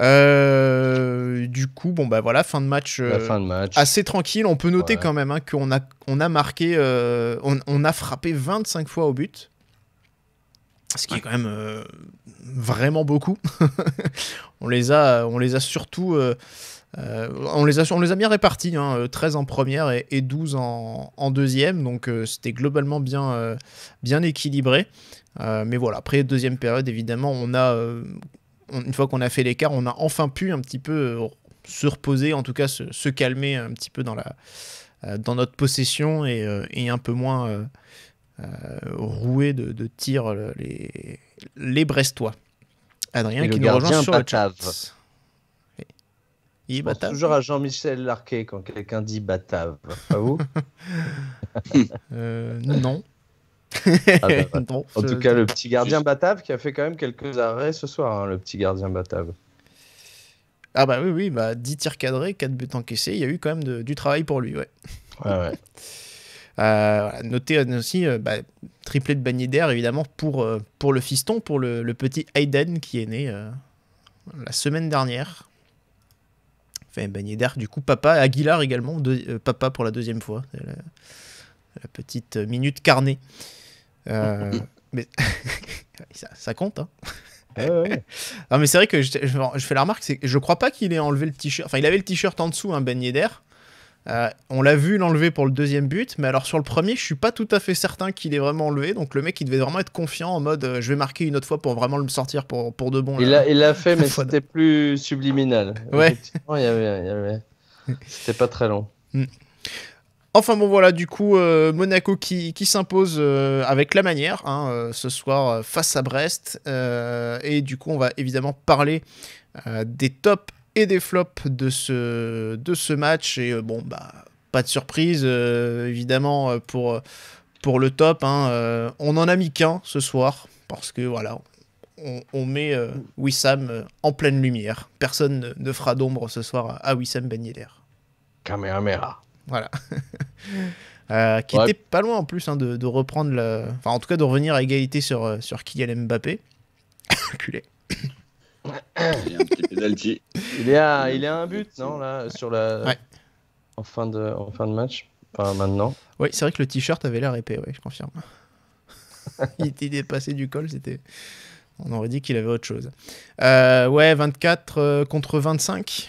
Euh, du coup, bon bah voilà, fin de match, euh, assez tranquille. On peut noter quand même hein, qu'on a, marqué, on, a frappé 25 fois au but, ce qui est quand même vraiment beaucoup. <laughs> on les a, on les a surtout euh, on, les a, bien répartis, 13 hein, euh, en première et, 12 en, deuxième, donc euh, c'était globalement bien, équilibré. mais voilà, après deuxième période, évidemment, on a, une fois qu'on a fait l'écart, on a enfin pu un petit peu se reposer, en tout cas se, calmer un petit peu dans, notre possession et, un peu moins roué de, tir les, Brestois. Adrien qui nous rejoint sur le chat. Il toujours à Jean-Michel Larquet quand quelqu'un dit batave. Pas vous <laughs> euh, ah, bah, <laughs> bah. Non. en tout cas, le petit gardien Batav batave qui a fait quand même quelques arrêts ce soir, hein, le petit gardien batave. Ah bah oui, oui, bah 10 tirs cadrés, 4 buts encaissés, il y a eu quand même du travail pour lui, ouais. Ouais, ouais. <laughs> Euh, notez aussi, euh, bah, triplé de bagné évidemment, pour, pour le fiston, pour le, le petit Hayden qui est né la semaine dernière. Enfin, Ben Yedder, du coup, papa. Aguilar également, euh, papa pour la deuxième fois. La, petite minute carnée. Euh, <laughs> mais <laughs> ça, compte, hein <laughs> non mais c'est vrai que je, fais la remarque, c'est je crois pas qu'il ait enlevé le t-shirt. Enfin, il avait le t-shirt en dessous, un hein, ben d'air. Euh, on l'a vu l'enlever pour le deuxième but, mais alors sur le premier, je suis pas tout à fait certain qu'il ait vraiment enlevé. Donc le mec, il devait vraiment être confiant en mode euh, je vais marquer une autre fois pour vraiment le sortir pour, pour de bon. Là. Il l'a <laughs> fait, mais c'était plus subliminal. Ouais. Avait... C'était pas très long. Mm. Enfin bon voilà, du coup, euh, Monaco qui, qui s'impose avec la manière hein, ce soir face à Brest. et du coup, on va évidemment parler des tops et des flops de ce, de ce match. Et euh, bon, bah, pas de surprise, euh, évidemment, euh, pour, pour le top. Hein, on en a mis qu'un ce soir, parce que voilà, on, met Wissam en pleine lumière. Personne ne, fera d'ombre ce soir à Wissam Ben Yedder. Kamehameha. Voilà. <laughs> qui était pas loin en plus hein, de, reprendre la... Enfin, en tout cas, de revenir à égalité sur, sur Kylian Mbappé. <coughs> Culé. Il y a un petit Il est à, il un but, non, là, sur la... En, fin de, en fin de match Enfin, maintenant. Oui, c'est vrai que le t-shirt avait l'air épais, je confirme. <laughs> il était dépassé du col, c'était... On aurait dit qu'il avait autre chose. Euh, ouais, 24 euh, contre 25.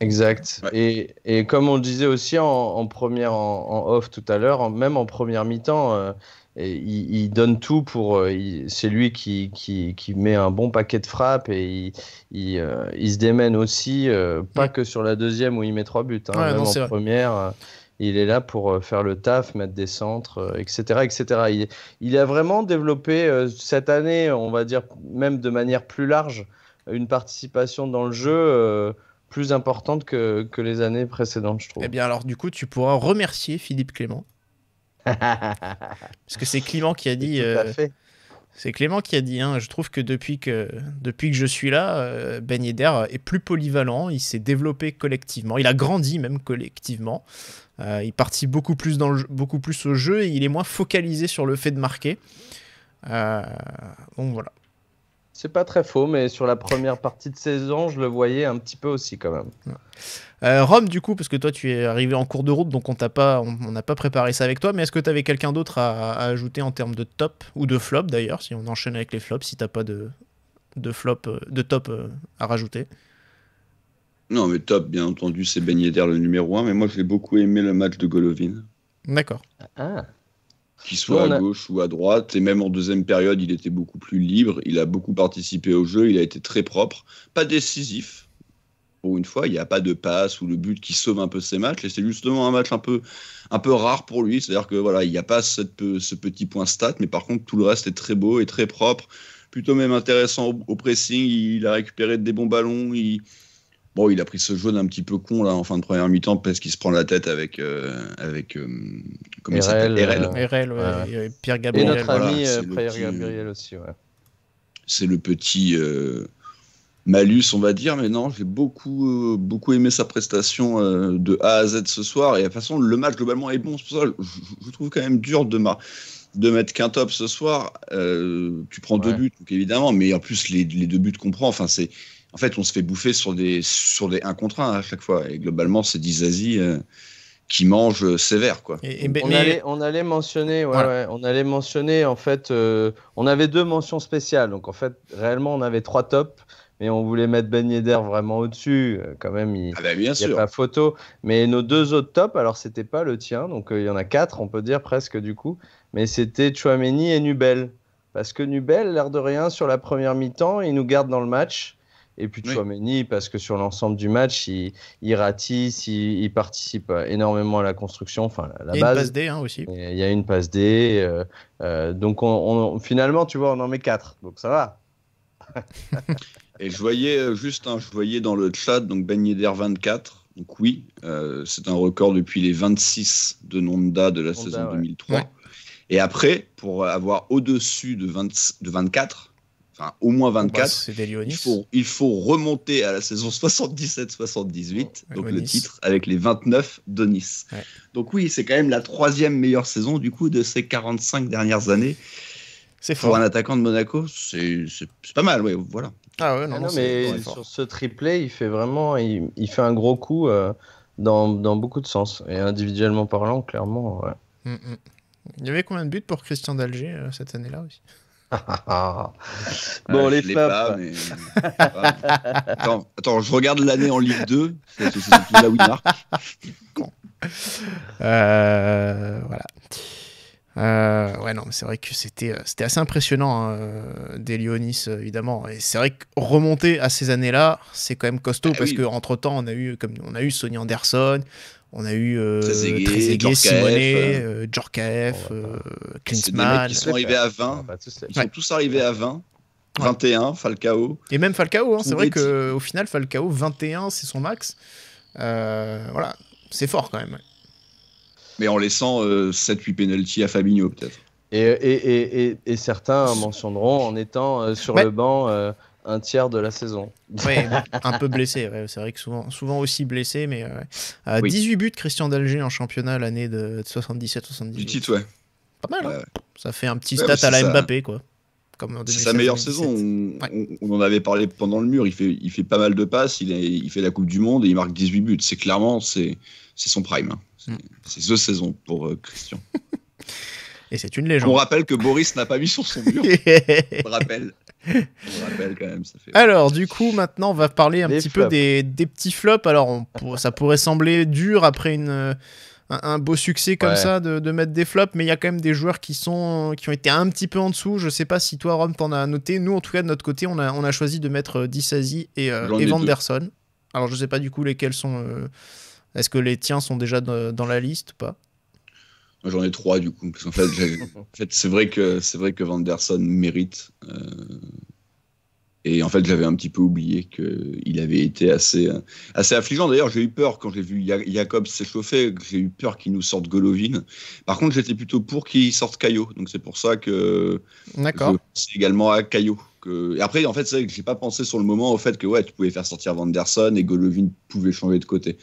Exact. Et, et, comme on le disait aussi en, première, en, off tout à l'heure, même en première mi-temps, euh, il, donne tout pour. Euh, c'est lui qui, qui, met un bon paquet de frappes et il, il, euh, se démène aussi, euh, pas que sur la deuxième où il met trois buts. Hein, non, en première, il est là pour faire le taf, mettre des centres, etc. etc. Il, a vraiment développé cette année, on va dire même de manière plus large, une participation dans le jeu plus importante que, que, les années précédentes, je trouve. Eh bien, alors du coup, tu pourras remercier Philippe Clément <laughs> Parce que c'est Clément qui a dit. Euh, c'est Clément qui a dit. Hein, je trouve que depuis que depuis que je suis là, euh, Ben est plus polyvalent. Il s'est développé collectivement. Il a grandi même collectivement. Euh, il partit beaucoup plus dans beaucoup plus au jeu et il est moins focalisé sur le fait de marquer. donc voilà. C'est pas très faux, mais sur la première partie de saison, je le voyais un petit peu aussi quand même. Euh, Rome, du coup, parce que toi, tu es arrivé en cours de route, donc on n'a pas, on, pas préparé ça avec toi, mais est-ce que tu avais quelqu'un d'autre à, ajouter en termes de top ou de flop d'ailleurs, si on enchaîne avec les flops, si t'as pas de, flop, euh, de top euh, à rajouter Non, mais top, bien entendu, c'est Ben Yedder le numéro 1, mais moi, j'ai beaucoup aimé le match de Golovin. D'accord. Ah qu'il soit à gauche ou à droite. Et même en deuxième période, il était beaucoup plus libre. Il a beaucoup participé au jeu. Il a été très propre, pas décisif. Pour une fois, il n'y a pas de passe ou le but qui sauve un peu ses matchs. Et c'est justement un match un peu, un peu rare pour lui. C'est-à-dire que voilà, il n'y a pas ce petit point stat, mais par contre, tout le reste est très beau et très propre. Plutôt même intéressant au, au pressing. Il a récupéré des bons ballons. Il, Bon, il a pris ce jaune un petit peu con là en fin de première mi-temps parce qu'il se prend la tête avec euh, avec euh, comment il s'appelle RL. Ouais. Pierre Gabriel. Et notre ami euh, Pierre Gabriel aussi. Ouais. C'est le petit malus, on va dire, mais non, j'ai beaucoup beaucoup aimé sa prestation de A à Z ce soir. Et de toute façon, le match globalement est bon. C'est pour ça, je, je, trouve quand même dur de de mettre qu'un top ce soir, tu prends deux buts, donc évidemment, mais en plus les, les deux buts qu'on prend, enfin c'est en fait, on se fait bouffer sur des, sur des 1 contre 1 hein, à chaque fois. Et globalement, c'est 10 euh, qui mange euh, sévère. Quoi. on, allait, mentionner, on allait mentionner, en fait, euh, on avait deux mentions spéciales. Donc, en fait, réellement, on avait trois tops. Mais on voulait mettre Ben Yedder vraiment au-dessus. Quand même, il ah n'y ben, a pas photo. Mais nos deux autres tops, alors c'était pas le tien, donc il y en a quatre, on peut dire presque du coup. Mais c'était Chouameni et Nubel. Parce que Nubel, l'air de rien, sur la première mi-temps, il nous garde dans le match et puis vois oui. parce que sur l'ensemble du match, il, il ratisse, il, participe énormément à la construction, enfin la, il y A une passe D aussi. Il y a une passe D. donc on, finalement, tu vois, on en met 4, donc ça va. <laughs> et je voyais euh, juste, hein, je voyais dans le chat, donc Ben Yedder 24, donc oui, euh, c'est un record depuis les 26 de Nonda de la saison 2003. Et après, pour avoir au-dessus de, de 24, au moins 24. Bah, il, faut, il faut remonter à la saison 77-78, donc le titre, avec les 29 de Nice. Donc oui, c'est quand même la troisième meilleure saison du coup de ces 45 dernières années. C'est Pour un attaquant de Monaco, c'est pas mal, oui, voilà. Ah ouais, non, ah mais sur ce triplé, il fait vraiment, il, fait un gros coup euh, dans, dans, beaucoup de sens. Et individuellement parlant, clairement, mm, mm. Il y avait combien de buts pour Christian d'Alger euh, cette année-là aussi <laughs> bon, euh, les je mais... attends, attends, je regarde l'année en Ligue 2. C'est là où il marque. Euh, voilà. Euh, ouais, non, mais c'est vrai que c'était, euh, c'était assez impressionnant hein, des Lyonis, évidemment. Et c'est vrai que remonter à ces années-là, c'est quand même costaud eh parce qu'entre que entre temps on a eu, comme on a eu Sonny Anderson, on a eu euh, Trezeguet, Simonet, euh, euh, Djorkaeff, oh, Klinsmann. Ils sont arrivés à 20. Bah, bah, Ils sont tous arrivés à 20. 21, Falcao. Et même Falcao, hein, c'est vrai qu'au final, Falcao, 21, c'est son max. voilà, c'est fort quand même. Mais en laissant 7-8 penalty à Fabinho, peut-être. Et, et, et, et, certains mentionneront en étant sur le banc un tiers de la saison. Ouais, <laughs> un peu blessé, c'est vrai que souvent, souvent aussi blessé, mais 18 euh, buts Christian Dalger en championnat l'année de 77-78. Du titre, ouais. Pas mal, hein. ça fait un petit stat à la Mbappé, quoi. C'est sa meilleure saison. On, en avait parlé pendant le mur. Il fait, il fait pas mal de passes. Il, il fait la Coupe du Monde et il marque 18 buts. C'est clairement c'est son prime. Hein. C'est mm. THE saison pour euh, Christian. <laughs> Et c'est une légende. On rappelle que Boris n'a pas mis sur son mur. <laughs> on rappelle. On rappelle quand même. Alors, du coup, maintenant, on va parler un petit peu des, petits flops. Alors, ça pourrait sembler dur après une euh, un, beau succès comme ça de, mettre des flops, mais il y a quand même des joueurs qui, sont, qui ont été un petit peu en dessous. Je sais pas si toi, Rome, t'en as noté. Nous, en tout cas, de notre côté, on a, choisi de mettre euh, dissasi et, euh, Alors, je sais pas du coup lesquels sont. Euh, est-ce que les tiens sont déjà dans la liste ou pas J'en ai trois du coup. Parce <laughs> en fait, fait c'est vrai que c'est vrai que Vanderson mérite. Euh, et en fait, j'avais un petit peu oublié qu'il avait été assez, euh, assez affligeant. D'ailleurs, j'ai eu peur quand j'ai vu Jacob s'échauffer, j'ai eu peur qu'il nous sorte Golovin. Par contre, j'étais plutôt pour qu'il sorte Caillot. Donc, c'est pour ça que D'accord. C'est également à Caillot. Que... Et après, en fait, c'est vrai que j'ai pas pensé sur le moment au fait que ouais, tu pouvais faire sortir Vanderson et Golovin pouvait changer de côté.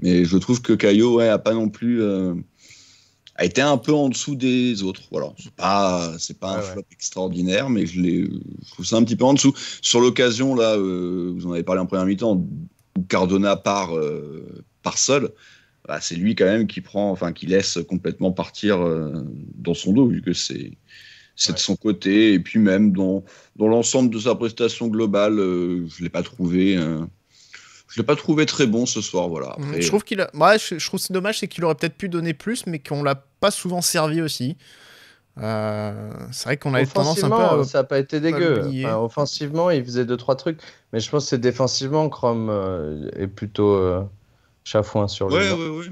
Mais je trouve que Caillot ouais, a pas non plus. Euh, a été un peu en dessous des autres. Voilà, c'est pas, c'est pas un flop extraordinaire, mais je, l'ai, trouve ça un petit peu en dessous. Sur l'occasion, là, euh, vous en avez parlé en première mi-temps, où Cardona part, euh, seul. Bah, c'est lui quand même qui prend, enfin qui laisse complètement partir euh, dans son dos, vu que c'est c'est de son côté. Et puis même dans, dans l'ensemble de sa prestation globale, je l'ai pas trouvé je l'ai pas trouvé très bon ce soir, voilà. Mhm, je trouve qu'il, bah, je, trouve c'est dommage, c'est qu'il aurait peut-être pu donner plus, mais qu'on l'a pas souvent servi aussi. Euh, c'est vrai qu'on a tendance un peu. Ça n'a pas été dégueu. offensivement, il faisait deux trois trucs, mais je pense que c'est défensivement, Chrome euh, est plutôt euh, chafouin sur le. Ouais, ouais,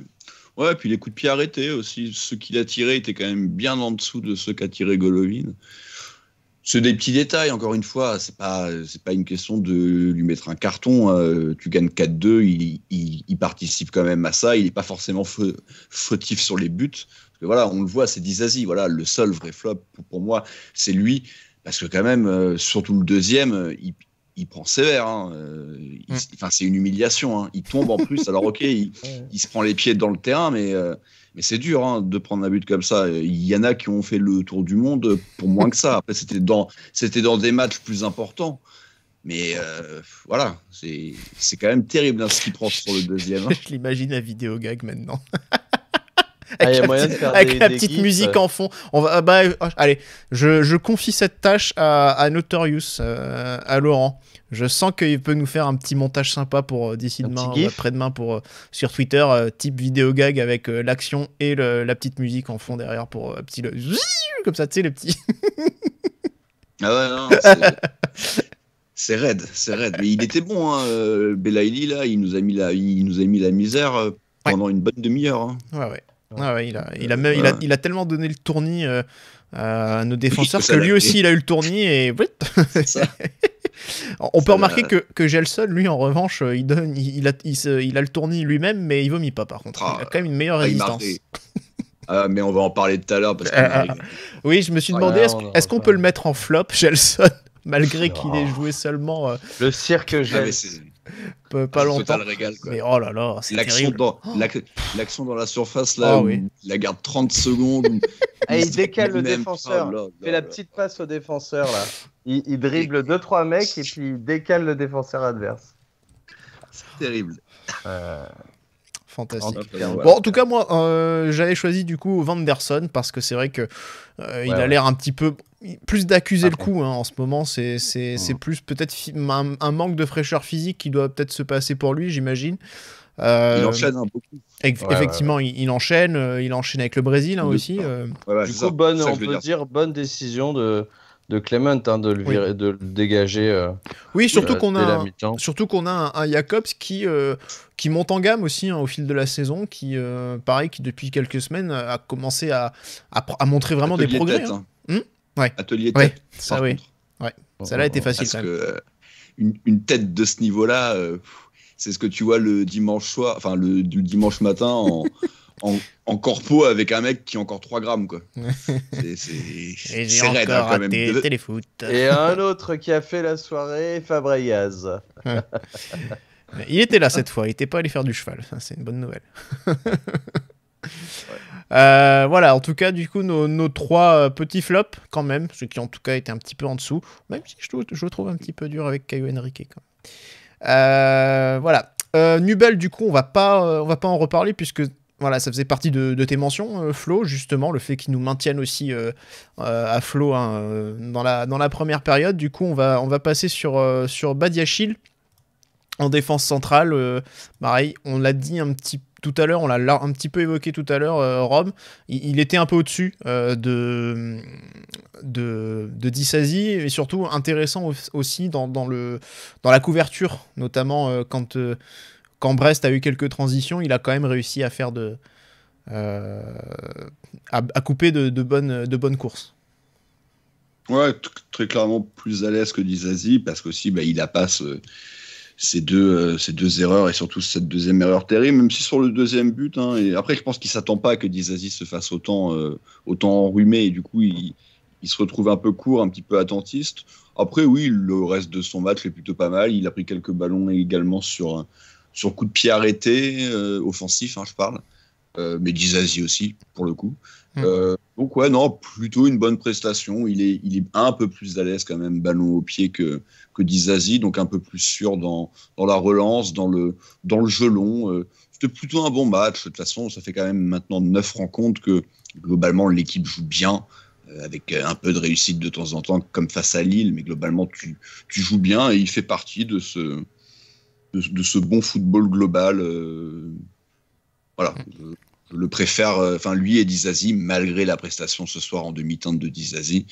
ouais, et puis les coups de pied arrêtés aussi. Ce qu'il a tiré était quand même bien en dessous de ce qu'a tiré Golovin sont des petits détails, encore une fois. C'est pas, pas une question de lui mettre un carton. Euh, tu gagnes 4-2, il, participe quand même à ça. Il n'est pas forcément fautif sur les buts. voilà, on le voit, c'est Dizazi. Voilà, le seul vrai flop pour, moi, c'est lui. Parce que quand même, euh, surtout le deuxième, il, il prend sévère. Hein, euh, mm. Enfin, c'est une humiliation. Hein. Il tombe en plus. Alors, ok, <laughs> il, se prend les pieds dans le terrain, mais, euh, mais c'est dur hein, de prendre un but comme ça. Il y en a qui ont fait le tour du monde pour moins que ça. Après, c'était dans, c'était dans des matchs plus importants. Mais euh, voilà, c'est, c'est quand même terrible ce qu'il prend sur le deuxième. <laughs> Je l'imagine à vidéo gag maintenant. <laughs> Ah, avec, la, petite, musique euh. en fond. On va, ah, bah, oh, allez, je, confie cette tâche à, Notorious, euh, à Laurent. Je sens qu'il peut nous faire un petit montage sympa pour euh, d'ici demain, après-demain, pour sur Twitter, type vidéo gag avec l'action et la petite musique en fond derrière pour petit comme ça, tu sais, les petits. ah ouais, non. C'est raide, c'est raide. Mais il était bon, hein, Belaïli, là, il nous a mis la, il nous a mis la misère pendant une bonne demi-heure. Hein. Ouais, ouais il, a, tellement donné le tournis euh, euh, à nos défenseurs que lui aussi il a eu le tournis et. <laughs> <laughs> On peut remarquer que, Gelson, lui, en revanche, euh, il, donne, il, a, le tournis lui-même, mais il vomit pas par contre. il a ah, quand même une meilleure ah, résistance. Ah, mais on va en parler tout à l'heure. oui, je me suis demandé, est-ce qu'on peut le mettre en flop, Gelson, <laughs> malgré qu'il ait joué seulement. Le cirque Gelson pas, longtemps. mais oh là là, c'est l'action Dans, oh. l'action dans la surface, là, ah il la garde 30 secondes. Et <laughs> ah, il décale le défenseur. il fait la petite passe au défenseur, là. Il, dribble 2-3 mecs et puis il décale le défenseur adverse. C'est terrible. Euh, Fantastique. Ah, bah, bon, en tout cas, moi, euh, j'avais choisi du coup Vanderson parce que c'est vrai que euh, il a l'air un petit peu plus d'accuser le coup hein, en ce moment. C'est mmh. plus peut-être un, manque de fraîcheur physique qui doit peut-être se passer pour lui, j'imagine. Euh, il enchaîne un peu. effectivement, Il, enchaîne. Euh, il enchaîne avec le Brésil hein, aussi. Euh. du coup, bonne, on peut dire. bonne décision de de Clement hein, de, le virer, de dégager. oui, surtout qu'on a surtout qu'on a un, Jacobs qui qui monte en gamme aussi au fil de la saison, qui pareil qui depuis quelques semaines a commencé à, montrer vraiment des progrès. Ouais. Atelier tête. Ça, oui. Ouais. Celle-là était facile. Parce que, euh, une, tête de ce niveau-là, euh, c'est ce que tu vois le dimanche soir, enfin le dimanche matin <laughs> en, en, corpo avec un mec qui a encore 3 grammes quoi. C'est <laughs> raide hein, Et un autre qui a fait la soirée, Fabregas. <laughs> il était là cette fois, il n'était pas allé faire du cheval, c'est une bonne nouvelle. Euh, voilà, en tout cas, du coup, nos, trois euh, petits flops, quand même, ceux qui en tout cas étaient un petit peu en dessous, même si je, je trouve un petit peu dur avec caillou Enrique. Euh, voilà. Nubel, du coup, on va pas, va pas en reparler puisque voilà, ça faisait partie de, tes mentions, Flo, justement, le fait qu'ils nous maintiennent aussi à Flo hein, dans, la, dans la première période. Du coup, on va, on va passer sur, sur Badiachil en défense centrale. pareil, on l'a dit un petit peu tout à l'heure, on l'a un petit peu évoqué tout à l'heure, euh, Rob, il, était un peu au-dessus euh, de, de, de et surtout intéressant aussi dans, dans, le, dans la couverture, notamment euh, quand, quand Brest a eu quelques transitions, il a quand même réussi à faire de. à, couper de, bonnes, de bonnes courses. Ouais, très clairement plus à l'aise que Disasi, parce qu'aussi, bah, il n'a pas ce ces deux, euh, ces deux erreurs et surtout cette deuxième erreur terrible, même si sur le deuxième but. Hein, et après, je pense qu'il s'attend pas à que Dizazi se fasse autant, euh, autant enrhumé et du coup, il, il, se retrouve un peu court, un petit peu attentiste. Après, oui, le reste de son match est plutôt pas mal. Il a pris quelques ballons également sur, sur coup de pied arrêté, euh, offensif, hein, je parle. Euh, mais Dizazi aussi, pour le coup. Mmh. donc, ouais, non, plutôt une bonne prestation. Il est, il est un peu plus à l'aise quand même, ballon au pied que que d'Izazi, donc un peu plus sûr dans, dans la relance, dans le, dans le jeu long. Euh, c'était plutôt un bon match. De toute façon, ça fait quand même maintenant neuf rencontres que globalement l'équipe joue bien euh, avec euh, un peu de réussite de temps en temps, comme face à Lille, mais globalement, tu, tu joues bien et il fait partie de ce, de, ce bon football global. voilà. Mm le préfère, euh, enfin lui et Dizazi, malgré la prestation ce soir en demi-teinte de Dizazi.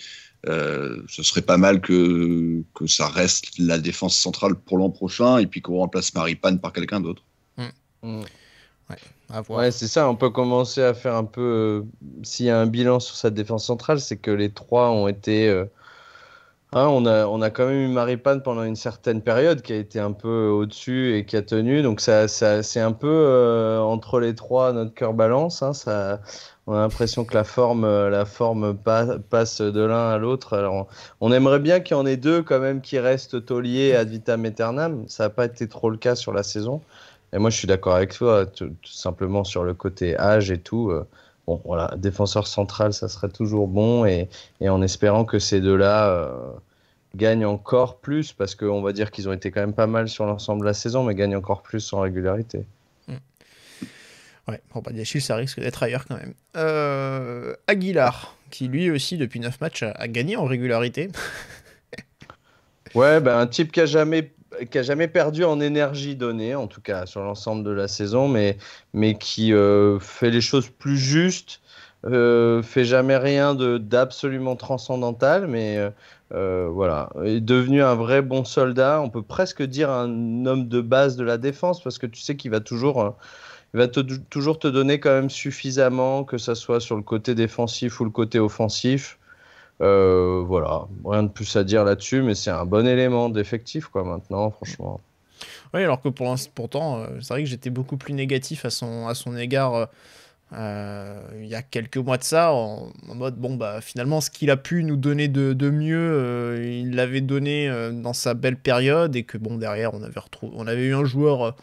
Euh, ce serait pas mal que, que ça reste la défense centrale pour l'an prochain et puis qu'on remplace Maripane par quelqu'un d'autre. Hmm. Hmm. c'est ça. On peut commencer à faire un peu. Euh, s'il y a un bilan sur cette défense centrale, c'est que les trois ont été Hein, on, a, on a quand même eu Maripane pendant une certaine période qui a été un peu au-dessus et qui a tenu. Donc, ça, c'est un peu euh, entre les trois, notre cœur balance. Hein. ça, on a l'impression que la forme, euh, la forme passe de l'un à l'autre. on, aimerait bien qu'il y en ait deux quand même qui restent liés à vitam eternam Ça n'a pas été trop le cas sur la saison. Et moi, je suis d'accord avec toi, tout, simplement sur le côté âge et tout. Euh, bon, voilà, défenseur central, ça serait toujours bon. Et, en espérant que ces deux-là euh, gagnent encore plus, parce qu'on va dire qu'ils ont été quand même pas mal sur l'ensemble de la saison, mais gagnent encore plus en régularité. Hmm. Ouais, bah, ça risque d'être ailleurs quand même. Euh, Aguilar, qui lui aussi, depuis 9 matchs, a, gagné en régularité. ouais, ben, un type qui a jamais qui a jamais perdu en énergie donnée, en tout cas sur l'ensemble de la saison, mais, qui euh, fait les choses plus justes, euh, fait jamais rien d'absolument transcendantal, mais euh, euh, voilà, est devenu un vrai bon soldat. On peut presque dire un homme de base de la défense parce que tu sais qu'il va toujours. va toujours te donner quand même suffisamment, que ce soit sur le côté défensif ou le côté offensif, euh, voilà, rien de plus à dire là-dessus, mais c'est un bon élément d'effectif, quoi, maintenant, franchement. Oui, alors que pour pourtant, euh, c'est vrai que j'étais beaucoup plus négatif à son, à son égard euh, il y a quelques mois de ça, en, mode, bon, bah finalement, ce qu'il a pu nous donner de, mieux, il l'avait donné dans sa belle période, et que bon, derrière, on avait, retrouvé, on avait eu un joueur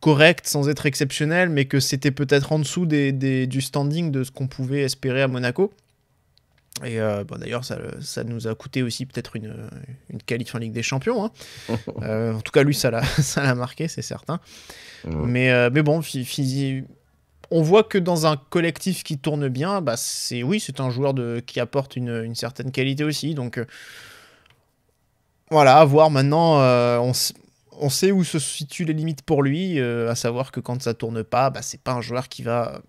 correct sans être exceptionnel, mais que c'était peut-être en dessous des, du standing de ce qu'on pouvait espérer à Monaco. Et euh, bon, d'ailleurs, ça, ça, nous a coûté aussi peut-être une, une en Ligue des Champions. Hein. <laughs> Euh, en tout cas, lui, ça l'a <laughs> marqué, c'est certain. Mais, euh, mais bon, on voit que dans un collectif qui tourne bien, bah c'est oui, c'est un joueur de, qui apporte une, une certaine qualité aussi. Donc voilà, à voir maintenant. on, sait où se situent les limites pour lui, à savoir que quand ça tourne pas, bah, c'est pas un joueur qui va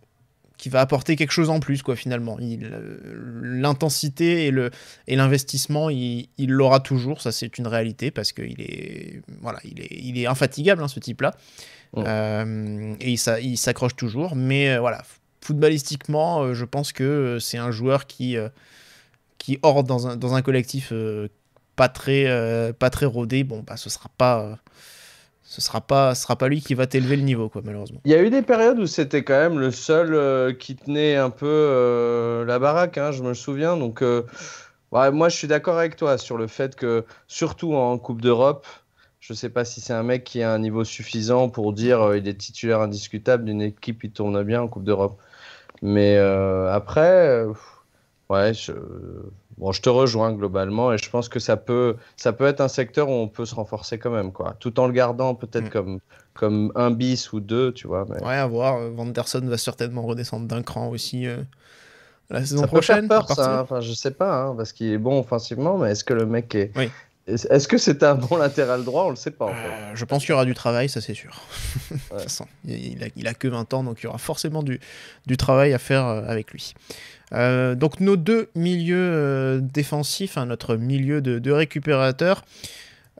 qui va apporter quelque chose en plus, quoi, finalement. Euh, l'intensité et l'investissement, et il l'aura toujours, ça c'est une réalité, parce qu'il est, voilà, il est, il est infatigable, hein, ce type-là. Euh, et il s'accroche toujours, mais euh, voilà, footballistiquement, je pense que c'est un joueur qui, qui hors dans un, dans un collectif pas, très, pas très rodé, bon, bah, ce sera pas ce sera pas sera pas lui qui va t'élever le niveau quoi malheureusement. Il y a eu des périodes où c'était quand même le seul euh, qui tenait un peu euh, la baraque hein, je me souviens donc euh, moi je suis d'accord avec toi sur le fait que surtout en Coupe d'Europe je sais pas si c'est un mec qui a un niveau suffisant pour dire il est titulaire indiscutable d'une équipe qui tourne bien en Coupe d'Europe mais après ouais je Bon, je te rejoins globalement et je pense que ça peut, ça peut être un secteur où on peut se renforcer quand même, quoi. Tout en le gardant peut-être mm. comme, comme un bis ou deux, tu vois. Mais... Ouais, à voir. Vanderson va certainement redescendre d'un cran aussi euh, la saison ça prochaine. Peut faire Enfin, je sais pas, hein, parce qu'il est bon offensivement, mais est-ce que le mec est. Oui. Est-ce que c'est un bon latéral droit On le sait pas. Euh, je pense qu'il y aura du travail, ça c'est sûr. <laughs> il a, que 20 ans, donc il y aura forcément du, du travail à faire euh, avec lui. Euh, donc nos deux milieux euh, défensifs, hein, notre milieu de, récupérateur,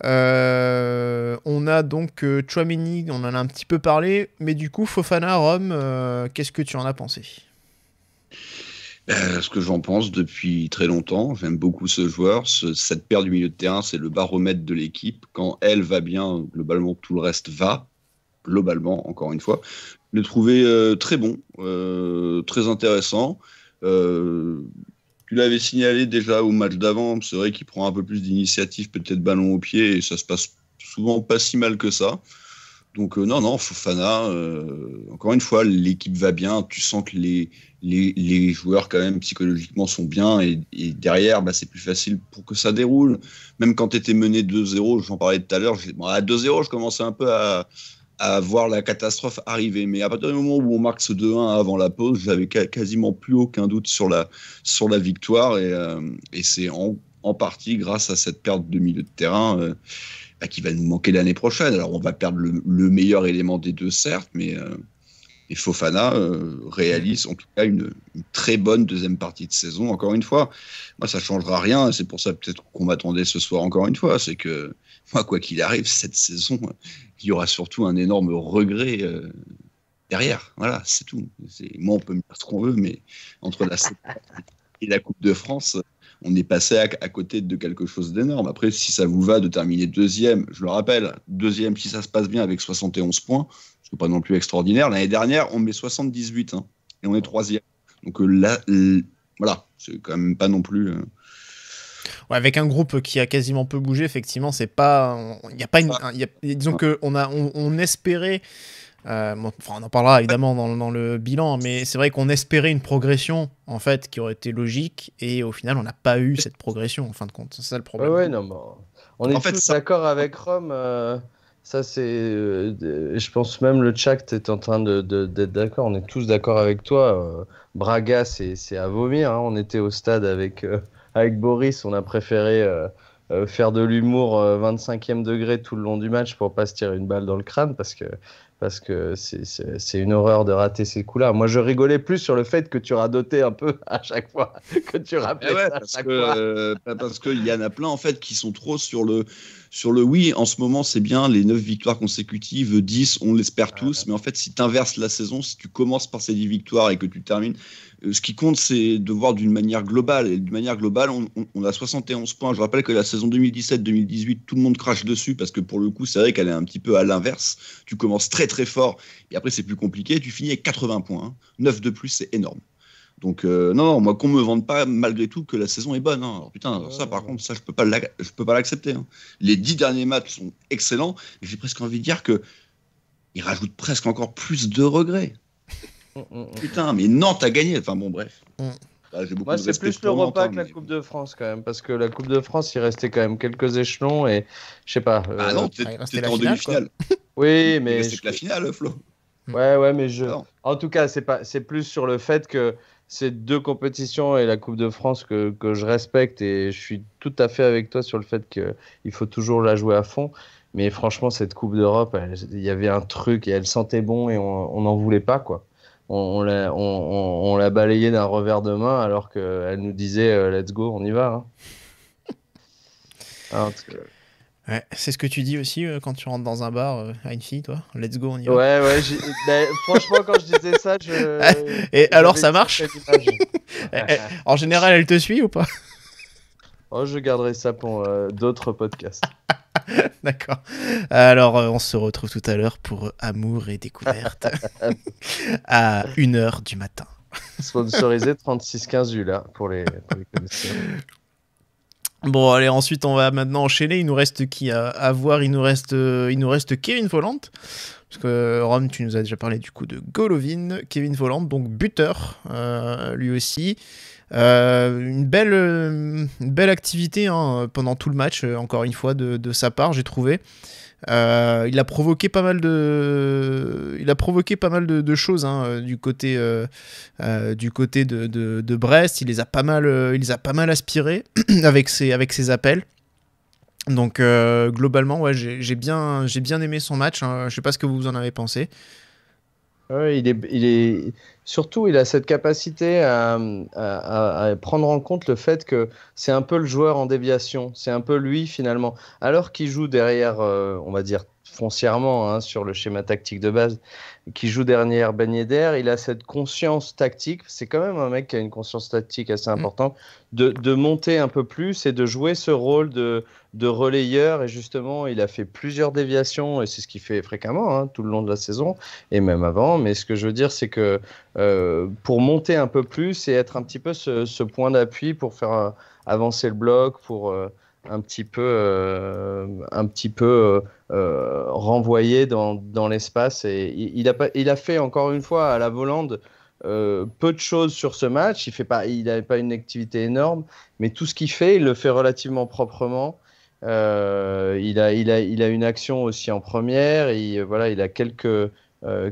euh, on a donc Chouameni, on en a un petit peu parlé, mais du coup Fofana, Rome, qu'est-ce que tu en as pensé ce que j'en pense depuis très longtemps, j'aime beaucoup ce joueur. cette paire du milieu de terrain, c'est le baromètre de l'équipe. Quand elle va bien, globalement, tout le reste va. Globalement, encore une fois. le trouver très bon, très intéressant. Euh, tu l'avais signalé déjà au match d'avant, c'est vrai qu'il prend un peu plus d'initiative, peut-être ballon au pied, et ça se passe souvent pas si mal que ça. Donc euh, non, non, Fofana, euh, encore une fois, l'équipe va bien, tu sens que les, les, joueurs quand même psychologiquement sont bien, et, derrière, bah, c'est plus facile pour que ça déroule. Même quand tu étais mené 2-0, j'en parlais tout à l'heure, à 2-0, je commençais un peu à, à voir la catastrophe arriver. Mais à partir du moment où on marque ce 2-1 avant la pause, j'avais quasiment plus aucun doute sur la, sur la victoire. Et, euh, c'est en, partie grâce à cette perte de milieu de terrain euh, bah, qui va nous manquer l'année prochaine. Alors on va perdre le, meilleur élément des deux, certes, mais euh, Fofana réalise en tout cas une, très bonne deuxième partie de saison. Encore une fois, moi ça changera rien. C'est pour ça peut-être qu'on m'attendait ce soir encore une fois. C'est que moi, quoi qu'il arrive, cette saison, il y aura surtout un énorme regret euh, derrière. Voilà, c'est tout. Moi, on peut me dire ce qu'on veut, mais entre la et la Coupe de France, on est passé à, côté de quelque chose d'énorme. Après, si ça vous va de terminer deuxième, je le rappelle, deuxième, si ça se passe bien avec 71 points, ce n'est pas non plus extraordinaire. L'année dernière, on met 78 hein, et on est troisième. Donc euh, là, voilà, c'est quand même pas non plus. Euh, avec un groupe qui a quasiment peu bougé, effectivement, c'est pas. Il a pas une. Y a, disons qu'on a, on, espérait. Euh, on en parlera évidemment dans, le bilan, mais c'est vrai qu'on espérait une progression en fait qui aurait été logique et au final on n'a pas eu cette progression en fin de compte. C'est ça le problème. on est tous d'accord avec Rome. Euh, ça c'est, euh, je pense même le chat est en train de, d'être d'accord. On est tous d'accord avec toi. Braga c'est, à vomir. Hein, on était au stade avec avec Boris, on a préféré euh, euh, faire de l'humour 25e euh, degré tout le long du match pour pas se tirer une balle dans le crâne parce que parce que c'est une horreur de rater ces coups-là. Moi, je rigolais plus sur le fait que tu radotais un peu à chaque fois, <laughs> que tu eh rappelles à chaque que, fois. Euh, <laughs> parce qu'il y en a plein, en fait, qui sont trop sur le, sur le oui. En ce moment, c'est bien, les 9 victoires consécutives, 10, on l'espère tous. Mais en fait, si tu inverses la saison, si tu commences par ces 10 victoires et que tu termines, euh, ce qui compte, c'est de voir d'une manière globale. Et d'une manière globale, on, on, a 71 points. Je rappelle que la saison 2017-2018, tout le monde crache dessus parce que pour le coup, c'est vrai qu'elle est un petit peu à l'inverse. Tu commences très très fort, et après c'est plus compliqué, tu finis avec 80 points. 9 hein. de plus, c'est énorme. Donc euh, non, moi qu'on me vende pas malgré tout que la saison est bonne. Hein. Alors, putain, ça par contre, ça je peux pas, je peux pas l'accepter. Hein. Les dix derniers matchs sont excellents. J'ai presque envie de dire que ils rajoutent presque encore plus de regrets. Mm, mm, mm. putain, mais Nantes a gagné. Enfin bon, bref. Ah, Moi, c'est plus le hein, que la Coupe de France quand même, parce que la Coupe de France, il restait quand même quelques échelons et je sais pas. Ah non, euh, t'étais ah, en demi-finale. <laughs> oui, mais c'est que la finale, Flo. Hmm. Ouais, ouais, mais je. En tout cas, c'est pas, c'est plus sur le fait que ces deux compétitions et la Coupe de France que, que je respecte et je suis tout à fait avec toi sur le fait qu'il faut toujours la jouer à fond. Mais franchement, cette Coupe d'Europe, il y avait un truc et elle sentait bon et on n'en voulait pas, quoi on, l'a, on, balayé d'un revers de main alors qu'elle nous disait euh, let's go, on y va. Hein. Ah, c'est ce que tu dis aussi euh, quand tu rentres dans un bar euh, à une fille, toi let's go, on y va. Ouais, ouais, bah, franchement, quand je disais ça, je. <laughs> Et alors, ça marche <laughs> eh, eh, En général, elle te suit ou pas Oh, je garderai ça pour d'autres podcasts. <laughs> <laughs> D'accord. Alors, euh, on se retrouve tout à l'heure pour Amour et Découverte <laughs> à 1h du matin. Sponsorisé 3615U, là, hein, pour les, pour Bon, allez, ensuite, on va maintenant enchaîner. Il nous reste qui à, voir il nous, reste, euh, il nous reste Kevin volante Parce que Rome, tu nous as déjà parlé du coup de Golovin, Kevin volante donc buteur, euh, lui aussi. Euh, une, belle, euh, belle activité hein, pendant tout le match, euh, encore une fois, de, sa part, j'ai trouvé. il a provoqué pas mal de, il a provoqué pas mal de, choses hein, du côté, du côté de, de, Brest. Il les a pas mal, il les a pas mal aspirés <clears throat> avec ses, avec ses appels. Donc globalement, ouais, j'ai bien, j'ai bien aimé son match. Hein. Je sais pas ce que vous en avez pensé. il est, il est, surtout, il a cette capacité à, prendre en compte le fait que c'est un peu le joueur en déviation, c'est un peu lui finalement. Alors qu'il joue derrière, euh, on va dire, foncièrement hein, sur le schéma tactique de base, qui joue dernière Ben Il a cette conscience tactique, c'est quand même un mec qui a une conscience tactique assez mm. importante, de, monter un peu plus et de jouer ce rôle de, relayeur. Et justement, il a fait plusieurs déviations, et c'est ce qu'il fait fréquemment hein, tout le long de la saison, et même avant. Mais ce que je veux dire, c'est que euh, pour monter un peu plus et être un petit peu ce, point d'appui pour faire euh, avancer le bloc, pour... Euh, un petit peu, un petit peu euh, renvoyé dans, dans l'espace. Et il, a pas, il a fait encore une fois à la volande euh, peu de choses sur ce match. Il fait pas, il n'avait pas une activité énorme, mais tout ce qu'il fait, il le fait relativement proprement. Euh, il, a, il, a, il a une action aussi en première. Il, voilà, il a quelques,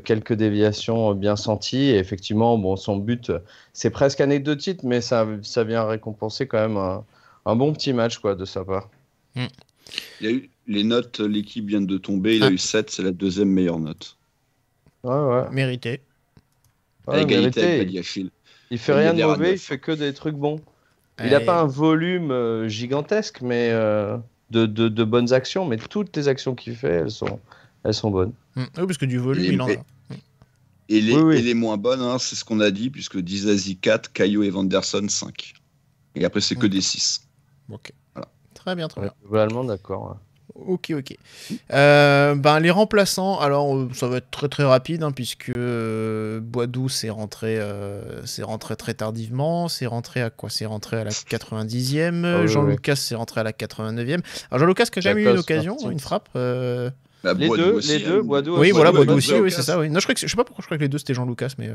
quelques déviations bien senties. Et effectivement, bon, son but, c'est presque anecdotique, mais ça, ça vient récompenser quand même un, bon petit match quoi, de sa part. Mm. Il y a eu, les notes, l'équipe vient de tomber. Il a ah. eu 7, c'est la deuxième meilleure note. Ouais, ouais. Mérité. Ouais, ah, égalité Il fait rien de mauvais, il fait que des trucs bons. Il n'a pas un volume euh, gigantesque, mais euh, de, bonnes actions. Mais toutes les actions qu'il fait, elles sont, elles sont bonnes. Mm. Ah oui, parce que du volume, il, en a. Mm. Et les, moins bonnes, hein, c'est ce qu'on a dit, puisque Dizazi 4, Caillou et Vanderson 5. Et après, c'est que mm. des 6. Ok. Très bien, très bien. Globalement, d'accord. Ok, ok. Euh, ben, les remplaçants, alors euh, ça va être très très rapide, hein, puisque euh, s'est rentré, euh, rentré très tardivement, s'est rentré à quoi S'est rentré à la 90e, Jean Lucas s'est rentré à la 89e. Alors Jean Lucas qui j'ai jamais eu l'occasion, une frappe. Bah, les, deux, les hein. deux, Oui, voilà, Boidou aussi, oui, c'est ça. Non, je, ne sais pas pourquoi je crois que les deux c'était Jean Lucas, mais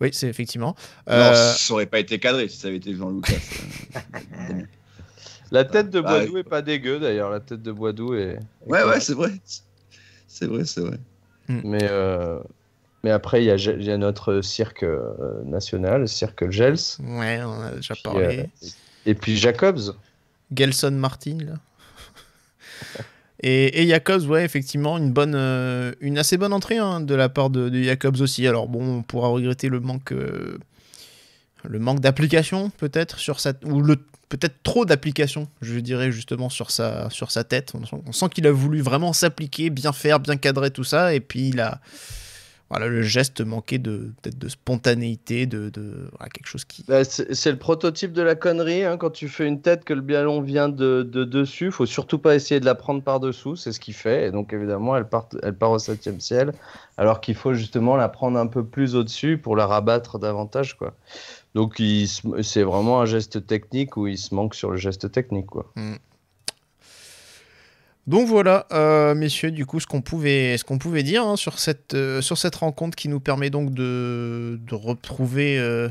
oui, c'est effectivement. Non, ça aurait pas été cadré si ça avait été Jean Lucas. <laughs> La ah, tête de bah, Boisdou est pas dégueu d'ailleurs. La tête de Boisdou est. ouais, ouais, c'est vrai. C'est vrai, c'est vrai. Mm. Mais, euh, mais après, il y, a notre cirque national, euh, national, cirque Gels. Ouais, on a déjà parlé. Euh, et puis Jacobs. Gelson Martin, là. Et, et, Jacobs, ouais, effectivement, une bonne, une assez bonne entrée hein, de la part de, Jacobs aussi. Alors bon, on pourra regretter le manque le manque d'application peut-être sur sa ou le peut-être trop d'application, je dirais justement sur sa sur sa tête. On sent, qu'il a voulu vraiment s'appliquer, bien faire, bien cadrer tout ça, et puis il a voilà le geste manqué de peut-être de spontanéité, de, de quelque chose qui. Bah, c'est le prototype de la connerie hein. quand tu fais une tête que le ballon vient de, de, dessus, faut surtout pas essayer de la prendre par dessous, c'est ce qu'il fait, et donc évidemment elle part elle part au septième ciel, alors qu'il faut justement la prendre un peu plus au dessus pour la rabattre davantage quoi. Donc c'est vraiment un geste technique où il se manque sur le geste technique. Quoi. Mm. Donc voilà, euh, messieurs, du coup, ce qu'on pouvait, ce qu'on pouvait dire hein, sur, cette, euh, sur cette rencontre qui nous permet donc de, de retrouver. Euh,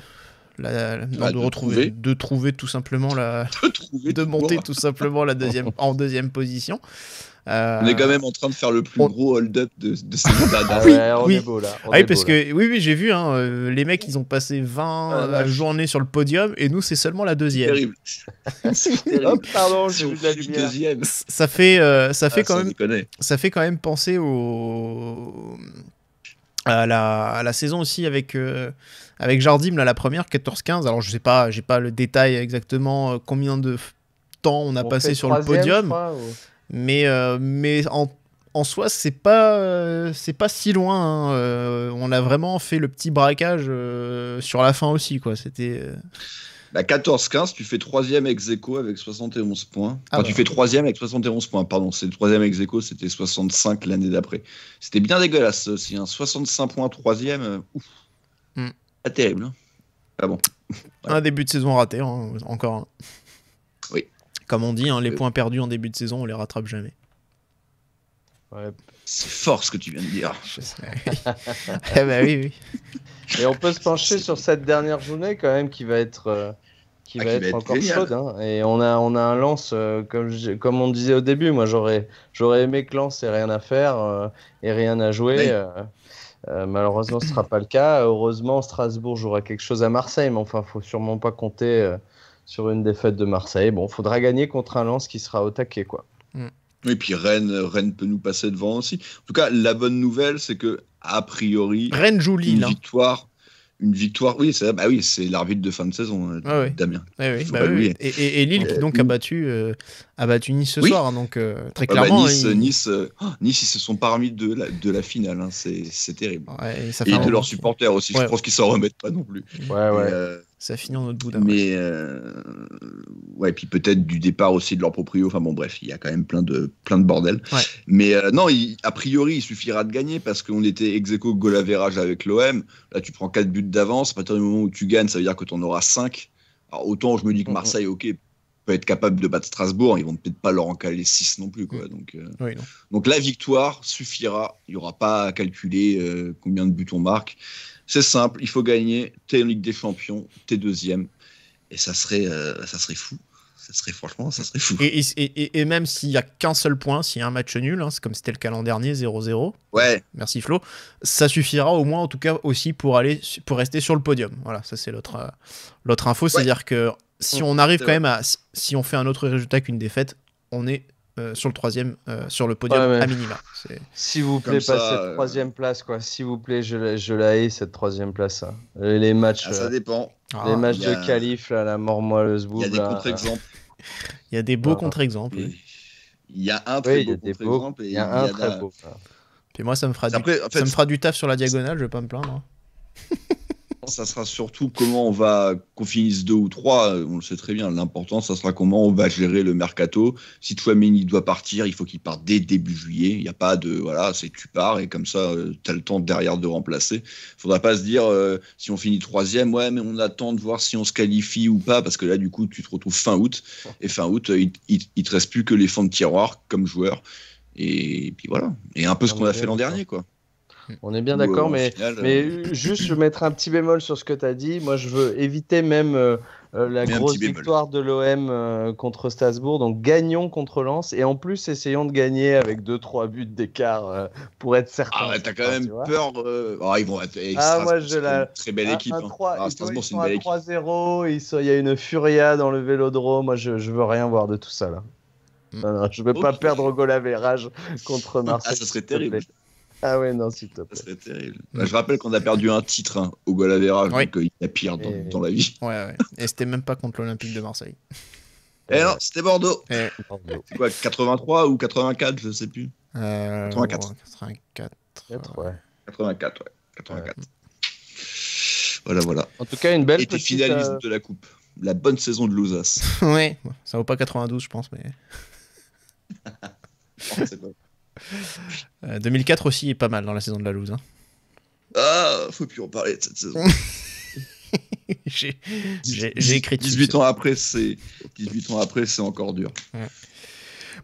la, bah, de, retrouver, de trouver tout simplement la, <laughs> de, de monter tout simplement la deuxième, <laughs> en deuxième position. Euh, on est quand même en train de faire le plus gros hold-up de, de ces oui, là. oui, parce que oui, oui j'ai vu, hein, euh, les mecs, ils ont passé 20 ah, euh, journées sur le podium et nous, c'est seulement la deuxième. Terrible. <laughs> terrible. pardon, j'ai vu la Deuxième. Ça fait, ça fait ah, quand même, ça fait quand même penser au à la, saison aussi avec, avec Jardim, là, la première, 14-15. Alors, je sais pas, j'ai pas le détail exactement combien de temps on a passé sur le podium. Mais, euh, mais en en soi, c'est pas c'est pas si loin. Hein. Euh, on a vraiment fait le petit braquage euh, sur la fin aussi, quoi. C'était. Bah 14-15, tu fais troisième ex avec 71 points. Ah bah. tu fais troisième avec 71 points, pardon. C'est le troisième ex c'était 65 l'année d'après. C'était bien dégueulasse aussi. Hein. 65 points troisième, ouf. Mm. Pas terrible. Hein. bon. Un début de saison raté, hein, encore. Comme on dit, hein, les euh, points perdus en début de saison, on les rattrape jamais. C'est fort ce que tu viens de dire. <laughs> Eh ben oui, Et on peut se pencher sur cette dernière journée quand même qui va être, euh, qui, ah, va encore chaude. Hein. Et on a, on a un lance, euh, comme, comme on disait au début, moi j'aurais, j'aurais aimé que lance ait rien à faire et rien à jouer. malheureusement, ce sera pas le cas. Heureusement, Strasbourg jouera quelque chose à Marseille, mais enfin, faut sûrement pas compter sur une défaite de Marseille. Bon, faudra gagner contre un Lens qui sera au taquet, quoi. Mm. Et puis Rennes, Rennes peut nous passer devant aussi. En tout cas, la bonne nouvelle, c'est que a priori, Rennes joue Lille. Une hein. victoire, une victoire. Oui, c'est bah oui, c'est l'arbitre de fin de saison, Damien. Et, Lille qui euh, donc a battu, euh, a battu Nice ce soir, hein, donc euh, très ah bah clairement. nice, oh, nice, ils se sont parmi de la, finale, hein, c'est terrible. et, de leurs supporters aussi, je pense qu'ils s'en remettent pas non plus. Ouais, ouais ça finit en autre Mais euh, ouais, puis peut-être du départ aussi de leur proprio. Enfin bon, bref, il y a quand même plein de plein de bordel. Mais euh, non, a priori, il suffira de gagner parce qu'on était ex-aequo avec l'OM. Là, tu prends quatre buts d'avance. À partir du moment où tu gagnes, ça veut dire que tu en auras 5. Alors, autant je me dis que Marseille, ok, peut être capable de battre Strasbourg, ils vont peut-être pas leur encaler 6 non plus. Quoi. Mm. Donc, euh, donc la victoire suffira, il n'y aura pas à calculer combien de buts on marque. C'est simple, il faut gagner. T'es en Ligue des Champions, t'es deuxième. Et ça serait, euh, ça serait fou. Ça serait franchement, ça serait fou. Et, même s'il n'y a qu'un seul point, s'il y a un match nul, hein, c'est comme c'était le cas l'an dernier, 0-0. Ouais. Merci Flo. Ça suffira au moins, en tout cas, aussi pour aller, pour rester sur le podium. Voilà, ça c'est l'autre, euh, info. C'est-à-dire que si on, arrive quand même à, si on fait un autre résultat qu'une défaite, on est euh, sur le troisième, euh, sur le podium à minima. S'il vous plaît, pas cette euh, troisième place, quoi. S'il vous plaît, je, la, hais cette troisième place. Hein. Les matchs. Ah, ça dépend. Ah, les matchs de calife, la mort moelleuse Il y a des contre-exemples. il y a des beaux ah, contre-exemples. Il y a un très beau contre-exemple. Il y a Puis moi, ça me fera, du... me fera taf sur la diagonale, je vais pas me plaindre. Hein. <laughs> ça sera surtout comment on va, qu'on finisse deux ou trois. on le sait très bien. L'important, ça sera comment on va gérer le mercato. Si Chouameni doit partir, il faut qu'il parte dès début juillet. Il n'y a pas de, voilà, c'est tu pars et comme ça, euh, tu as le temps derrière de remplacer. Il faudra pas se dire, euh, si on finit troisième, ouais, mais on attend de voir si on se qualifie ou pas, parce que là, du coup, tu te retrouves fin août. Et fin août, euh, il, ne te reste plus que les fonds de tiroir comme joueur. et puis voilà. Et un peu ce ah, qu'on a fait l'an dernier, quoi. Hmm. On est bien d'accord, euh, mais, mais euh, juste je vais mettre un petit bémol sur ce que tu as dit. Moi, je veux éviter même euh, la grosse victoire de l'OM contre Strasbourg. Donc, gagnons contre Lens et en plus, essayons de gagner avec 2-3 buts d'écart pour être certain. Ah, t'as quand même peur. Ah, ils vont être eh, ah, moi, la... très belle équipe. Un, 3... Hein. 3-0, ah, il y a une furia dans le vélodrome. Moi, je, je veux rien voir de tout ça là. Hmm. je ne veux pas perdre au goal contre Marseille. Ah, ça serait terrible. Ah ouais, non, s'il te plaît. Ça serait terrible. Bah, je rappelle qu'on a perdu un titre hein, au Golavera, donc euh, il y a pire dans, la vie. Ouais, ouais. Et c'était même pas contre l'Olympique de Marseille. Et non, c'était Bordeaux. Et... C'est quoi, 83 ou 84, je sais plus. 84. Euh, 84. ouais. 84, euh. ouais. 84. Voilà, voilà. En tout cas, une belle. Et petite, finaliste de la Coupe. La bonne saison de l'Ousas. <laughs> ouais, ça vaut pas 92, je pense, mais. <laughs> Oh, c'est bon. 2004 euh, aussi est pas mal dans la saison de la loose. Hein. Ah, faut plus en parler de cette saison. <laughs> j'ai, écrit 18 ans après, c'est 18 ans après, c'est encore dur. Ouais.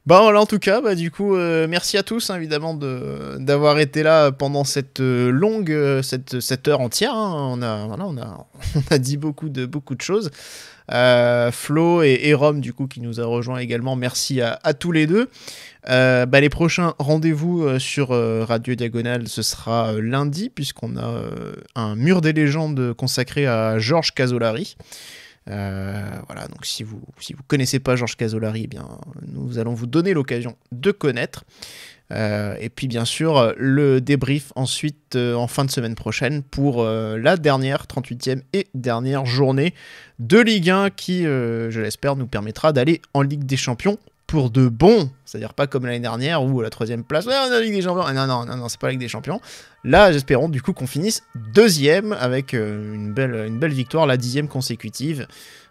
Bon, bah, en tout cas, bah, du coup, euh, merci à tous, hein, évidemment, de, d'avoir été là pendant cette euh, longue, cette, cette, heure entière. Hein. On, a, on, a, <laughs> on a dit beaucoup de, beaucoup de choses. Euh, Flo et, et, du coup, qui nous a rejoint également. Merci à, tous les deux. Euh, bah, les prochains rendez-vous euh, sur Radio Diagonale, ce sera lundi, puisqu'on a un mur des légendes consacré à Georges Casolari. voilà, donc si vous si vous connaissez pas Georges Casolari, eh bien nous allons vous donner l'occasion de connaître. Euh, et puis bien sûr, euh, le débrief ensuite euh, en fin de semaine prochaine pour la dernière, 38e et dernière journée de Ligue 1 qui, je l'espère, nous permettra d'aller en Ligue des Champions pour de bon. C'est-à-dire pas comme l'année dernière où à la troisième place, Ligue des Champions. non, non, non, c'est pas la Ligue des Champions. Là, j'espérons du coup qu'on finisse deuxième avec une, belle, une belle victoire, la dixième consécutive.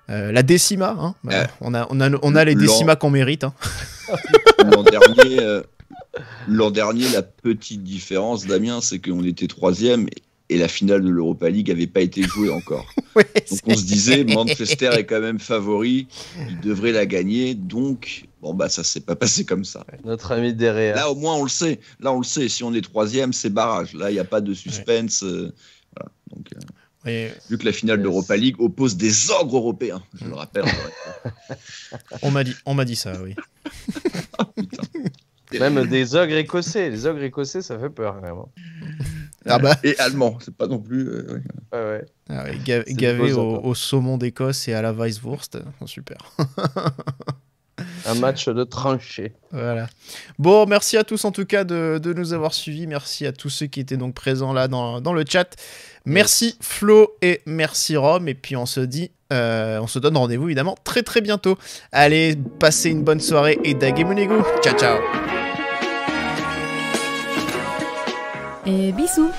la décima, hein. on, a, on, a, on a les décimas qu'on mérite. Hein. <laughs> L'an dernier, L'an dernier, la petite différence, Damien, c'est qu'on était troisième et la finale de l'Europa League n'avait pas été jouée encore. <laughs> donc on se disait, Manchester est quand même favori, il devrait la gagner, donc bon bah ça s'est pas passé comme ça. Notre ami derrière. Là au moins on le sait, là on le sait, si on est troisième c'est barrage, là il n'y a pas de suspense. Euh, donc, euh, Vu que la finale d'Europa League oppose des ogres européens, je le rappelle. <laughs> on m'a dit, on m'a dit ça, oui. <laughs> oh, même des ogres écossais. Les ogres écossais, ça fait peur, vraiment. Ah bah. Et allemand, c'est pas non plus. Euh, ouais. ouais. Ah gavé au, saumon d'Écosse et à la Weisswurst. super. <laughs> Un match de tranchée. Voilà. Bon, merci à tous en tout cas de, de, nous avoir suivis. Merci à tous ceux qui étaient donc présents là dans, dans le chat. Merci Flo et merci Rome. Et puis on se dit, euh, on se donne rendez-vous évidemment très très bientôt. Allez, passez une bonne soirée et daguez mon Ciao ciao. et bisous